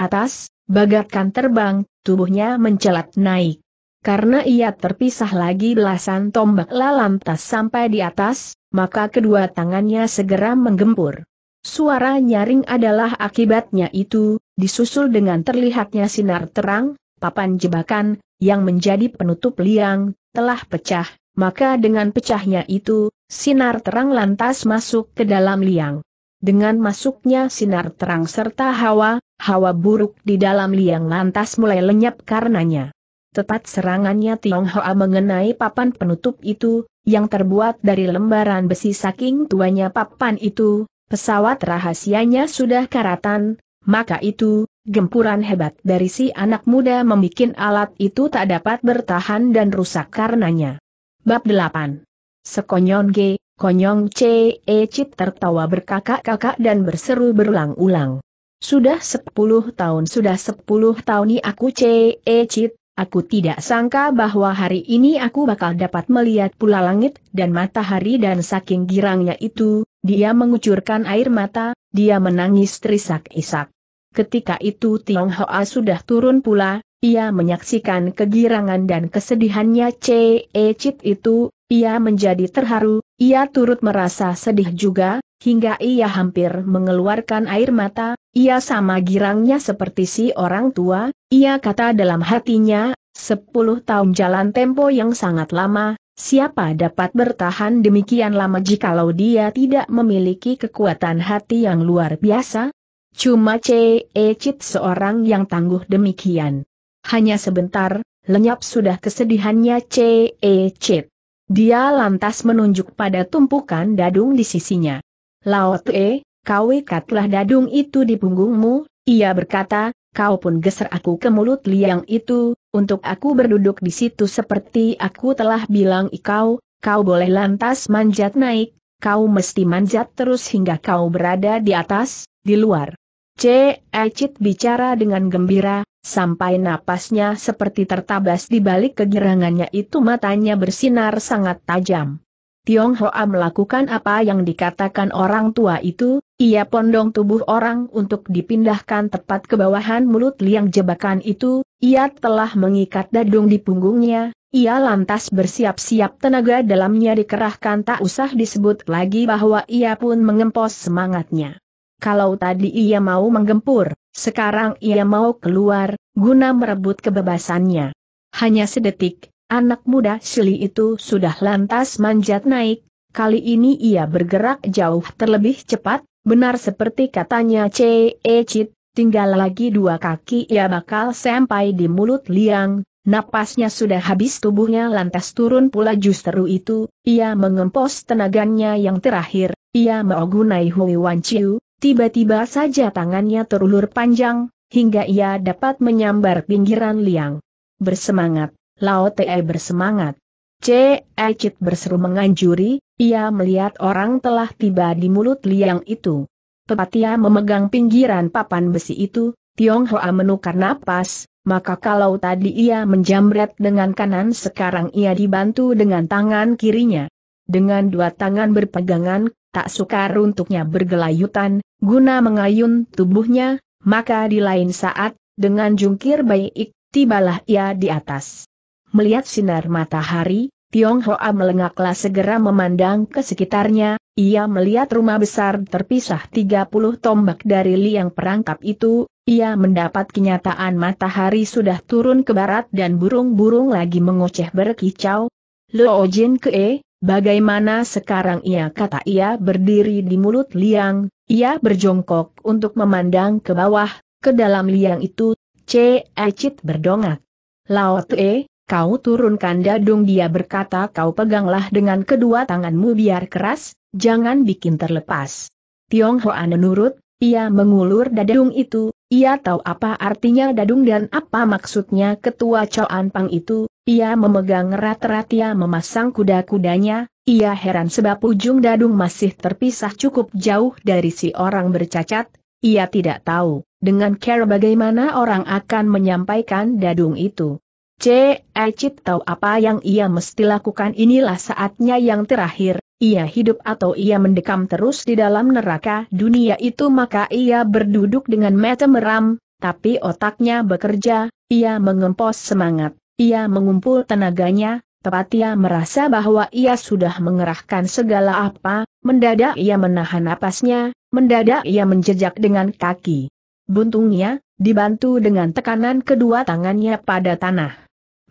atas, bagaikan terbang, tubuhnya mencelat naik. Karena ia terpisah lagi belasan tombak lalam tas sampai di atas, maka kedua tangannya segera menggempur. Suara nyaring adalah akibatnya itu, disusul dengan terlihatnya sinar terang, papan jebakan, yang menjadi penutup liang, telah pecah, maka dengan pecahnya itu, sinar terang lantas masuk ke dalam liang. Dengan masuknya sinar terang serta hawa, hawa buruk di dalam liang lantas mulai lenyap karenanya. Tepat serangannya Tionghoa mengenai papan penutup itu, yang terbuat dari lembaran besi saking tuanya papan itu, pesawat rahasianya sudah karatan, maka itu, gempuran hebat dari si anak muda membuat alat itu tak dapat bertahan dan rusak karenanya. Bab 8 Sekonyon G, konyong C, E Cit tertawa berkakak-kakak dan berseru berulang-ulang. Sudah sepuluh tahun, sudah sepuluh tahun ini aku ceecit, eh, aku tidak sangka bahwa hari ini aku bakal dapat melihat pula langit dan matahari dan saking girangnya itu, dia mengucurkan air mata, dia menangis terisak-isak. Ketika itu Tiong Hoa sudah turun pula, ia menyaksikan kegirangan dan kesedihannya Chit eh, itu, ia menjadi terharu, ia turut merasa sedih juga, hingga ia hampir mengeluarkan air mata, ia sama girangnya seperti si orang tua, ia kata dalam hatinya, sepuluh tahun jalan tempo yang sangat lama, siapa dapat bertahan demikian lama jikalau dia tidak memiliki kekuatan hati yang luar biasa? Cuma C.E. Cit seorang yang tangguh demikian. Hanya sebentar, lenyap sudah kesedihannya C.E. Cit. Dia lantas menunjuk pada tumpukan dadung di sisinya. Lao Tue, kau ikatlah dadung itu di punggungmu, ia berkata, kau pun geser aku ke mulut liang itu, untuk aku berduduk di situ seperti aku telah bilang ikau, kau boleh lantas manjat naik, kau mesti manjat terus hingga kau berada di atas, di luar. C. Ecit bicara dengan gembira, sampai napasnya seperti tertabas di balik kegirangannya itu matanya bersinar sangat tajam. Tiong Hoa melakukan apa yang dikatakan orang tua itu, ia pondong tubuh orang untuk dipindahkan tepat ke bawahan mulut liang jebakan itu, ia telah mengikat dadung di punggungnya, ia lantas bersiap-siap tenaga dalamnya dikerahkan tak usah disebut lagi bahwa ia pun mengempos semangatnya kalau tadi ia mau menggempur, sekarang ia mau keluar, guna merebut kebebasannya. Hanya sedetik, anak muda Sili itu sudah lantas manjat naik, kali ini ia bergerak jauh terlebih cepat, benar seperti katanya C.E. Cit, tinggal lagi dua kaki ia bakal sampai di mulut liang, napasnya sudah habis tubuhnya lantas turun pula justru itu, ia mengempos tenaganya yang terakhir, ia mau gunai Hui Wan Chiu, Tiba-tiba saja tangannya terulur panjang, hingga ia dapat menyambar pinggiran liang. Bersemangat, Lao Te bersemangat. C. Chit berseru menganjuri, ia melihat orang telah tiba di mulut liang itu. tepatnya memegang pinggiran papan besi itu, Tiong Hoa menukar napas, maka kalau tadi ia menjamret dengan kanan sekarang ia dibantu dengan tangan kirinya. Dengan dua tangan berpegangan, tak sukar untuknya bergelayutan, guna mengayun tubuhnya, maka di lain saat, dengan jungkir baik, tibalah ia di atas. Melihat sinar matahari, Tiong Hoa melengaklah segera memandang ke sekitarnya, ia melihat rumah besar terpisah 30 tombak dari liang perangkap itu, ia mendapat kenyataan matahari sudah turun ke barat dan burung-burung lagi mengoceh berkicau. Lo Jin Kee, bagaimana sekarang ia kata ia berdiri di mulut liang, ia berjongkok untuk memandang ke bawah, ke dalam liang itu, C. Ecit berdongak. Laut e, kau turunkan dadung dia berkata kau peganglah dengan kedua tanganmu biar keras, jangan bikin terlepas. Tiong Hoa menurut, ia mengulur dadung itu, ia tahu apa artinya dadung dan apa maksudnya ketua Choan Pang itu, ia memegang rat-rat ia memasang kuda-kudanya, ia heran sebab ujung dadung masih terpisah cukup jauh dari si orang bercacat, ia tidak tahu dengan care bagaimana orang akan menyampaikan dadung itu. C. Ecit tahu apa yang ia mesti lakukan inilah saatnya yang terakhir, ia hidup atau ia mendekam terus di dalam neraka dunia itu maka ia berduduk dengan mata meram, tapi otaknya bekerja, ia mengempos semangat, ia mengumpul tenaganya, Tepat ia merasa bahwa ia sudah mengerahkan segala apa, mendadak ia menahan napasnya, mendadak ia menjejak dengan kaki. Buntungnya, dibantu dengan tekanan kedua tangannya pada tanah.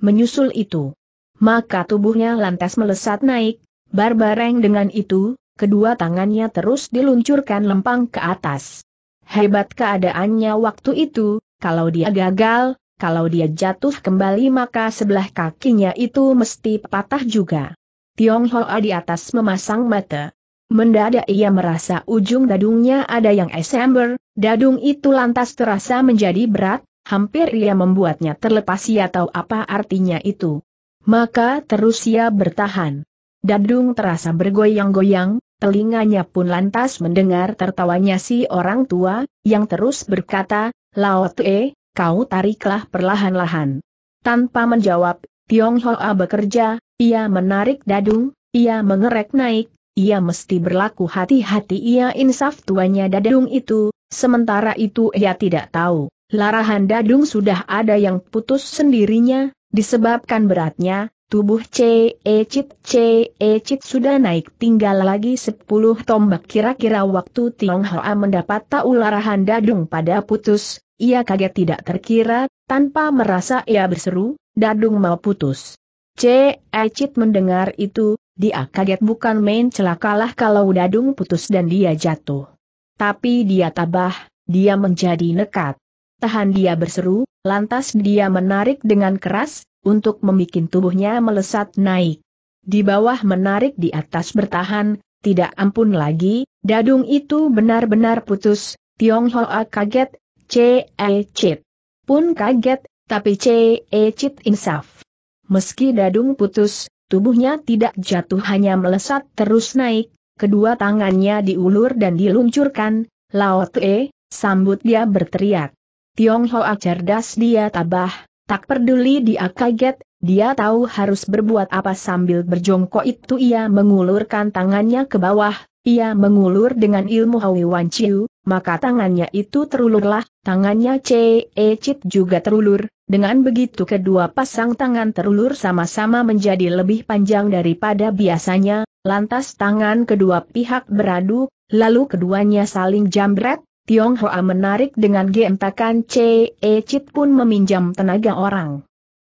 Menyusul itu, maka tubuhnya lantas melesat naik, barbareng dengan itu, kedua tangannya terus diluncurkan lempang ke atas. Hebat keadaannya waktu itu, kalau dia gagal, kalau dia jatuh kembali maka sebelah kakinya itu mesti patah juga. Tiong Hoa di atas memasang mata. Mendadak ia merasa ujung dadungnya ada yang esember, dadung itu lantas terasa menjadi berat, hampir ia membuatnya terlepas ia tahu apa artinya itu. Maka terus ia bertahan. Dadung terasa bergoyang-goyang, telinganya pun lantas mendengar tertawanya si orang tua, yang terus berkata, Lao Tue, kau tariklah perlahan-lahan. Tanpa menjawab, Tiong Hoa bekerja, ia menarik dadung, ia mengerek naik, ia mesti berlaku hati-hati ia insaf tuanya dadung itu, sementara itu ia tidak tahu. Larahan dadung sudah ada yang putus sendirinya, disebabkan beratnya, tubuh C. E, Cit C. E, Cit sudah naik tinggal lagi 10 tombak kira-kira waktu Tiong Hoa mendapat tahu larahan dadung pada putus, ia kaget tidak terkira, tanpa merasa ia berseru, dadung mau putus. C. Ecit mendengar itu, dia kaget bukan main celakalah kalau dadung putus dan dia jatuh. Tapi dia tabah, dia menjadi nekat. Tahan dia berseru, lantas dia menarik dengan keras, untuk membuat tubuhnya melesat naik. Di bawah menarik di atas bertahan, tidak ampun lagi, dadung itu benar-benar putus, Tiong Hoa kaget, CE Cit pun kaget, tapi CE Cit insaf. Meski dadung putus, tubuhnya tidak jatuh hanya melesat terus naik, kedua tangannya diulur dan diluncurkan, Lao E, sambut dia berteriak. Tionghoa cerdas dia tabah, tak peduli dia kaget, dia tahu harus berbuat apa sambil berjongkok itu ia mengulurkan tangannya ke bawah, ia mengulur dengan ilmu Hawi Wan Chiu, maka tangannya itu terulurlah, tangannya e, Chit juga terulur, dengan begitu kedua pasang tangan terulur sama-sama menjadi lebih panjang daripada biasanya, lantas tangan kedua pihak beradu, lalu keduanya saling jambret, Hoa menarik dengan gentakan e, Chit pun meminjam tenaga orang.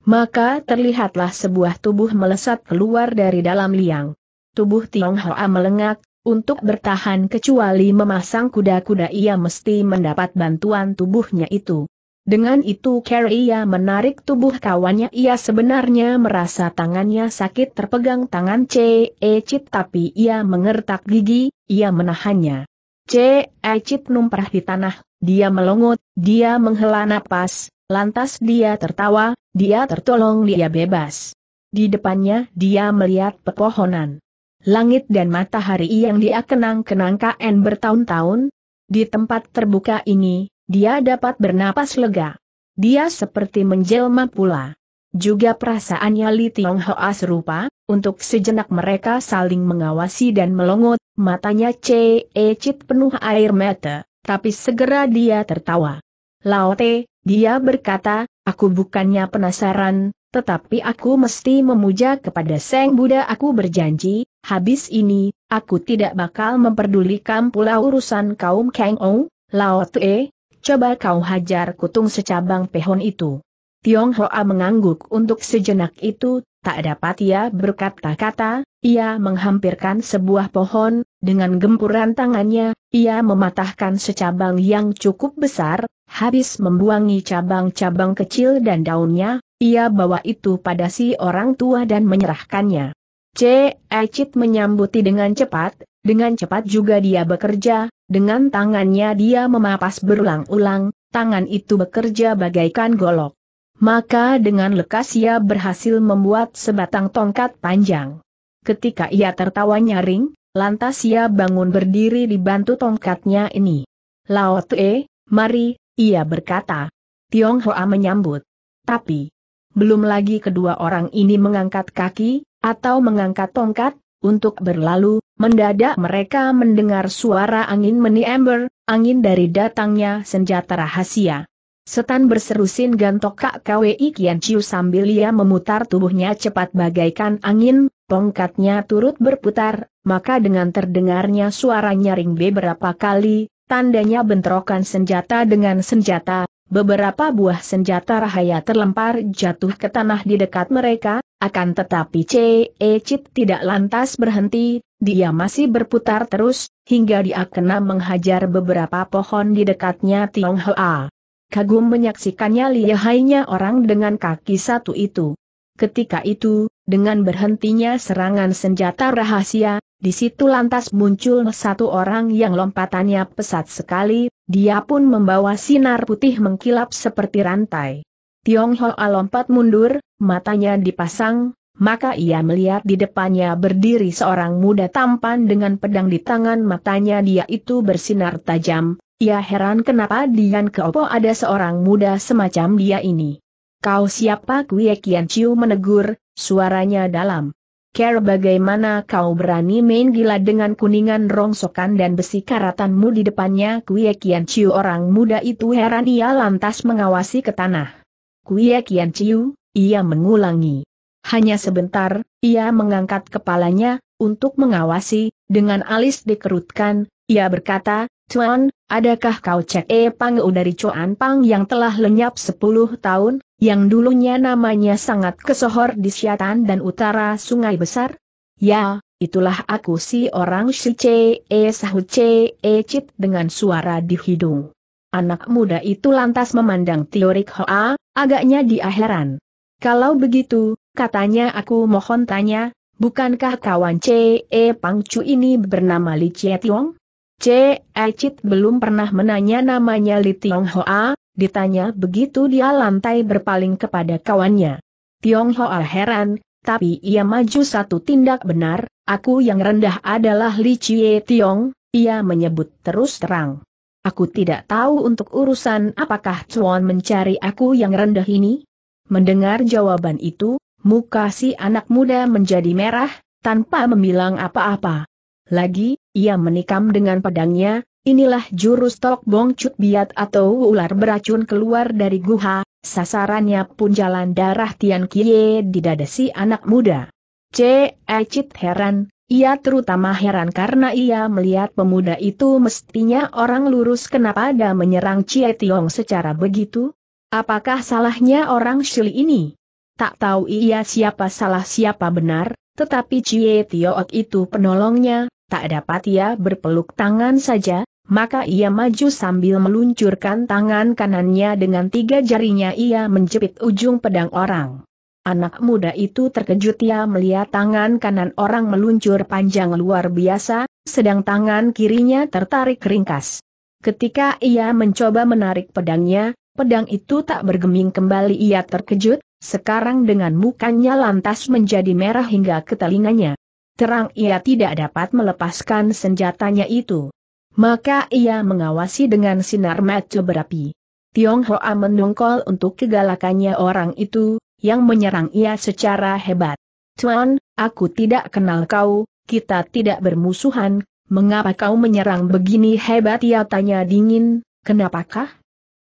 Maka terlihatlah sebuah tubuh melesat keluar dari dalam liang. Tubuh Tiong Hoa melengak, untuk bertahan kecuali memasang kuda-kuda ia mesti mendapat bantuan tubuhnya itu. Dengan itu Carrie ia menarik tubuh kawannya ia sebenarnya merasa tangannya sakit terpegang tangan C. Ecit tapi ia mengertak gigi, ia menahannya. C. Ecit numprah di tanah, dia melongot, dia menghela napas, lantas dia tertawa, dia tertolong dia bebas. Di depannya dia melihat pepohonan langit dan matahari yang dia kenang-kenang KN bertahun-tahun, di tempat terbuka ini, dia dapat bernapas lega. Dia seperti menjelma pula. Juga perasaannya Li Tiong Hoa serupa, untuk sejenak mereka saling mengawasi dan melongot, matanya cecit Cit penuh air mata, tapi segera dia tertawa. Laote, dia berkata, aku bukannya penasaran, tetapi aku mesti memuja kepada Seng Buddha aku berjanji, Habis ini, aku tidak bakal memperdulikan pula urusan kaum Kang Ou, Lao Tue, coba kau hajar kutung secabang pehon itu. Tiong Hoa mengangguk untuk sejenak itu, tak dapat ia berkata-kata, ia menghampirkan sebuah pohon, dengan gempuran tangannya, ia mematahkan secabang yang cukup besar, habis membuangi cabang-cabang kecil dan daunnya, ia bawa itu pada si orang tua dan menyerahkannya. C. Ecit menyambuti dengan cepat, dengan cepat juga dia bekerja, dengan tangannya dia memapas berulang-ulang, tangan itu bekerja bagaikan golok. Maka dengan lekas ia berhasil membuat sebatang tongkat panjang. Ketika ia tertawa nyaring, lantas ia bangun berdiri dibantu tongkatnya ini. Lao Tue, mari, ia berkata. Tionghoa menyambut. Tapi, belum lagi kedua orang ini mengangkat kaki, atau mengangkat tongkat, untuk berlalu, mendadak mereka mendengar suara angin meniember, angin dari datangnya senjata rahasia. Setan berseru sin gantok Kak KWI Kian Chiu sambil ia memutar tubuhnya cepat bagaikan angin, tongkatnya turut berputar, maka dengan terdengarnya suara nyaring beberapa kali, tandanya bentrokan senjata dengan senjata, beberapa buah senjata rahaya terlempar jatuh ke tanah di dekat mereka, akan tetapi Cecit tidak lantas berhenti, dia masih berputar terus, hingga dia kena menghajar beberapa pohon di dekatnya Tionghoa. Kagum menyaksikannya lihainya orang dengan kaki satu itu. Ketika itu, dengan berhentinya serangan senjata rahasia, di situ lantas muncul satu orang yang lompatannya pesat sekali, dia pun membawa sinar putih mengkilap seperti rantai. Tiong Hoa lompat mundur, matanya dipasang, maka ia melihat di depannya berdiri seorang muda tampan dengan pedang di tangan matanya dia itu bersinar tajam, ia heran kenapa Dian Keopo ada seorang muda semacam dia ini. Kau siapa Kue Kian Chiu menegur, suaranya dalam. Care bagaimana kau berani main gila dengan kuningan rongsokan dan besi karatanmu di depannya Kue Kian Chiu orang muda itu heran ia lantas mengawasi ke tanah. Kuya Kian Chiu, ia mengulangi. Hanya sebentar, ia mengangkat kepalanya, untuk mengawasi, dengan alis dikerutkan, ia berkata, Tuan, adakah kau cek E pang u dari Chuan Pang yang telah lenyap 10 tahun, yang dulunya namanya sangat kesohor di Siatan dan utara sungai besar? Ya, itulah aku si orang si Che E sahu Che E Chit dengan suara di hidung. Anak muda itu lantas memandang teori Hoa, agaknya dia heran. Kalau begitu, katanya aku mohon tanya, bukankah kawan C.E. Pangcu ini bernama Li Chie Tiong? C.E. Chit belum pernah menanya namanya Li Tiong Hoa, ditanya begitu dia lantai berpaling kepada kawannya. Tiong Hoa heran, tapi ia maju satu tindak benar, aku yang rendah adalah Li Chie Tiong, ia menyebut terus terang. Aku tidak tahu untuk urusan apakah Chuan mencari aku yang rendah ini? Mendengar jawaban itu, muka si anak muda menjadi merah, tanpa membilang apa-apa. Lagi, ia menikam dengan pedangnya, inilah jurus Tok Bong Cut Biat atau ular beracun keluar dari guha, sasarannya pun jalan darah Tian Kie di dada si anak muda. C. Eh, Cit heran, ia terutama heran karena ia melihat pemuda itu mestinya orang lurus kenapa ada menyerang Cie Tiong secara begitu? Apakah salahnya orang Shili ini? Tak tahu ia siapa salah siapa benar, tetapi Cie Tiong itu penolongnya, tak dapat ia berpeluk tangan saja, maka ia maju sambil meluncurkan tangan kanannya dengan tiga jarinya ia menjepit ujung pedang orang. Anak muda itu terkejut ia melihat tangan kanan orang meluncur panjang luar biasa, sedang tangan kirinya tertarik ringkas. Ketika ia mencoba menarik pedangnya, pedang itu tak bergeming kembali ia terkejut, sekarang dengan mukanya lantas menjadi merah hingga ke telinganya. Terang ia tidak dapat melepaskan senjatanya itu. Maka ia mengawasi dengan sinar mata berapi. Tiong Hoa mendongkol untuk kegalakannya orang itu, yang menyerang ia secara hebat. Tuan, aku tidak kenal kau, kita tidak bermusuhan, mengapa kau menyerang begini hebat ia tanya dingin, kenapakah?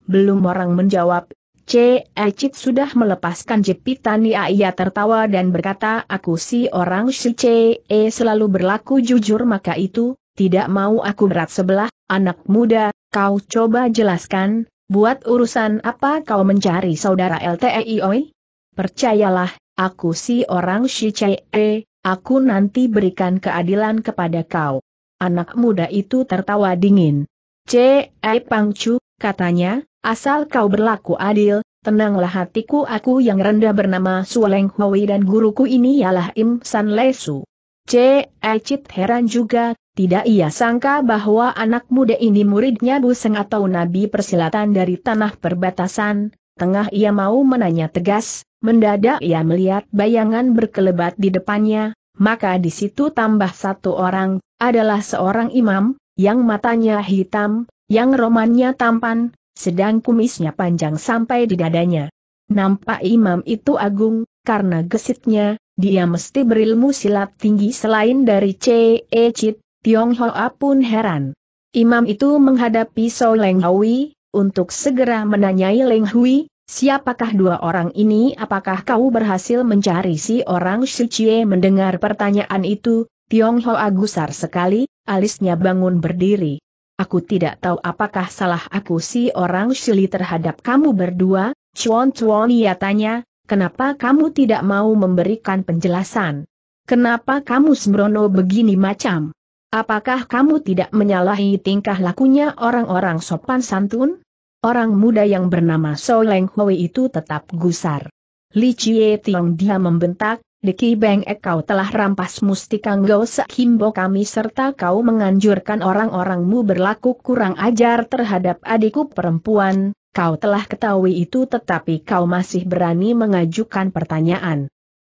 Belum orang menjawab, C. Ecit sudah melepaskan jepitan ia ia tertawa dan berkata aku si orang si C. E selalu berlaku jujur maka itu, tidak mau aku berat sebelah, anak muda, kau coba jelaskan, buat urusan apa kau mencari saudara LTEIOI? percayalah, aku si orang e aku nanti berikan keadilan kepada kau. Anak muda itu tertawa dingin. Ce, Pangcu, katanya, asal kau berlaku adil, tenanglah hatiku aku yang rendah bernama Suoleng Hui dan guruku ini ialah Im San Lesu. C. aichit heran juga, tidak ia sangka bahwa anak muda ini muridnya Buseng atau Nabi Persilatan dari Tanah Perbatasan, tengah ia mau menanya tegas, Mendadak ia melihat bayangan berkelebat di depannya, maka di situ tambah satu orang, adalah seorang imam, yang matanya hitam, yang romannya tampan, sedang kumisnya panjang sampai di dadanya. Nampak imam itu agung, karena gesitnya, dia mesti berilmu silat tinggi selain dari C.E. Chit, Tionghoa pun heran. Imam itu menghadapi So Leng Hui, untuk segera menanyai Leng Hui, Siapakah dua orang ini? Apakah kau berhasil mencari si orang Shichie mendengar pertanyaan itu? Tiong Hoa gusar sekali, alisnya bangun berdiri. Aku tidak tahu apakah salah aku si orang Shili terhadap kamu berdua, Chuan Chuan ia tanya, kenapa kamu tidak mau memberikan penjelasan? Kenapa kamu sembrono begini macam? Apakah kamu tidak menyalahi tingkah lakunya orang-orang sopan santun? Orang muda yang bernama Soleng Hui itu tetap gusar. Li Chie Tiong dia membentak, Deki Beng Ek kau telah rampas mustika Ngau Himbo kami serta kau menganjurkan orang-orangmu berlaku kurang ajar terhadap adikku perempuan, kau telah ketahui itu tetapi kau masih berani mengajukan pertanyaan.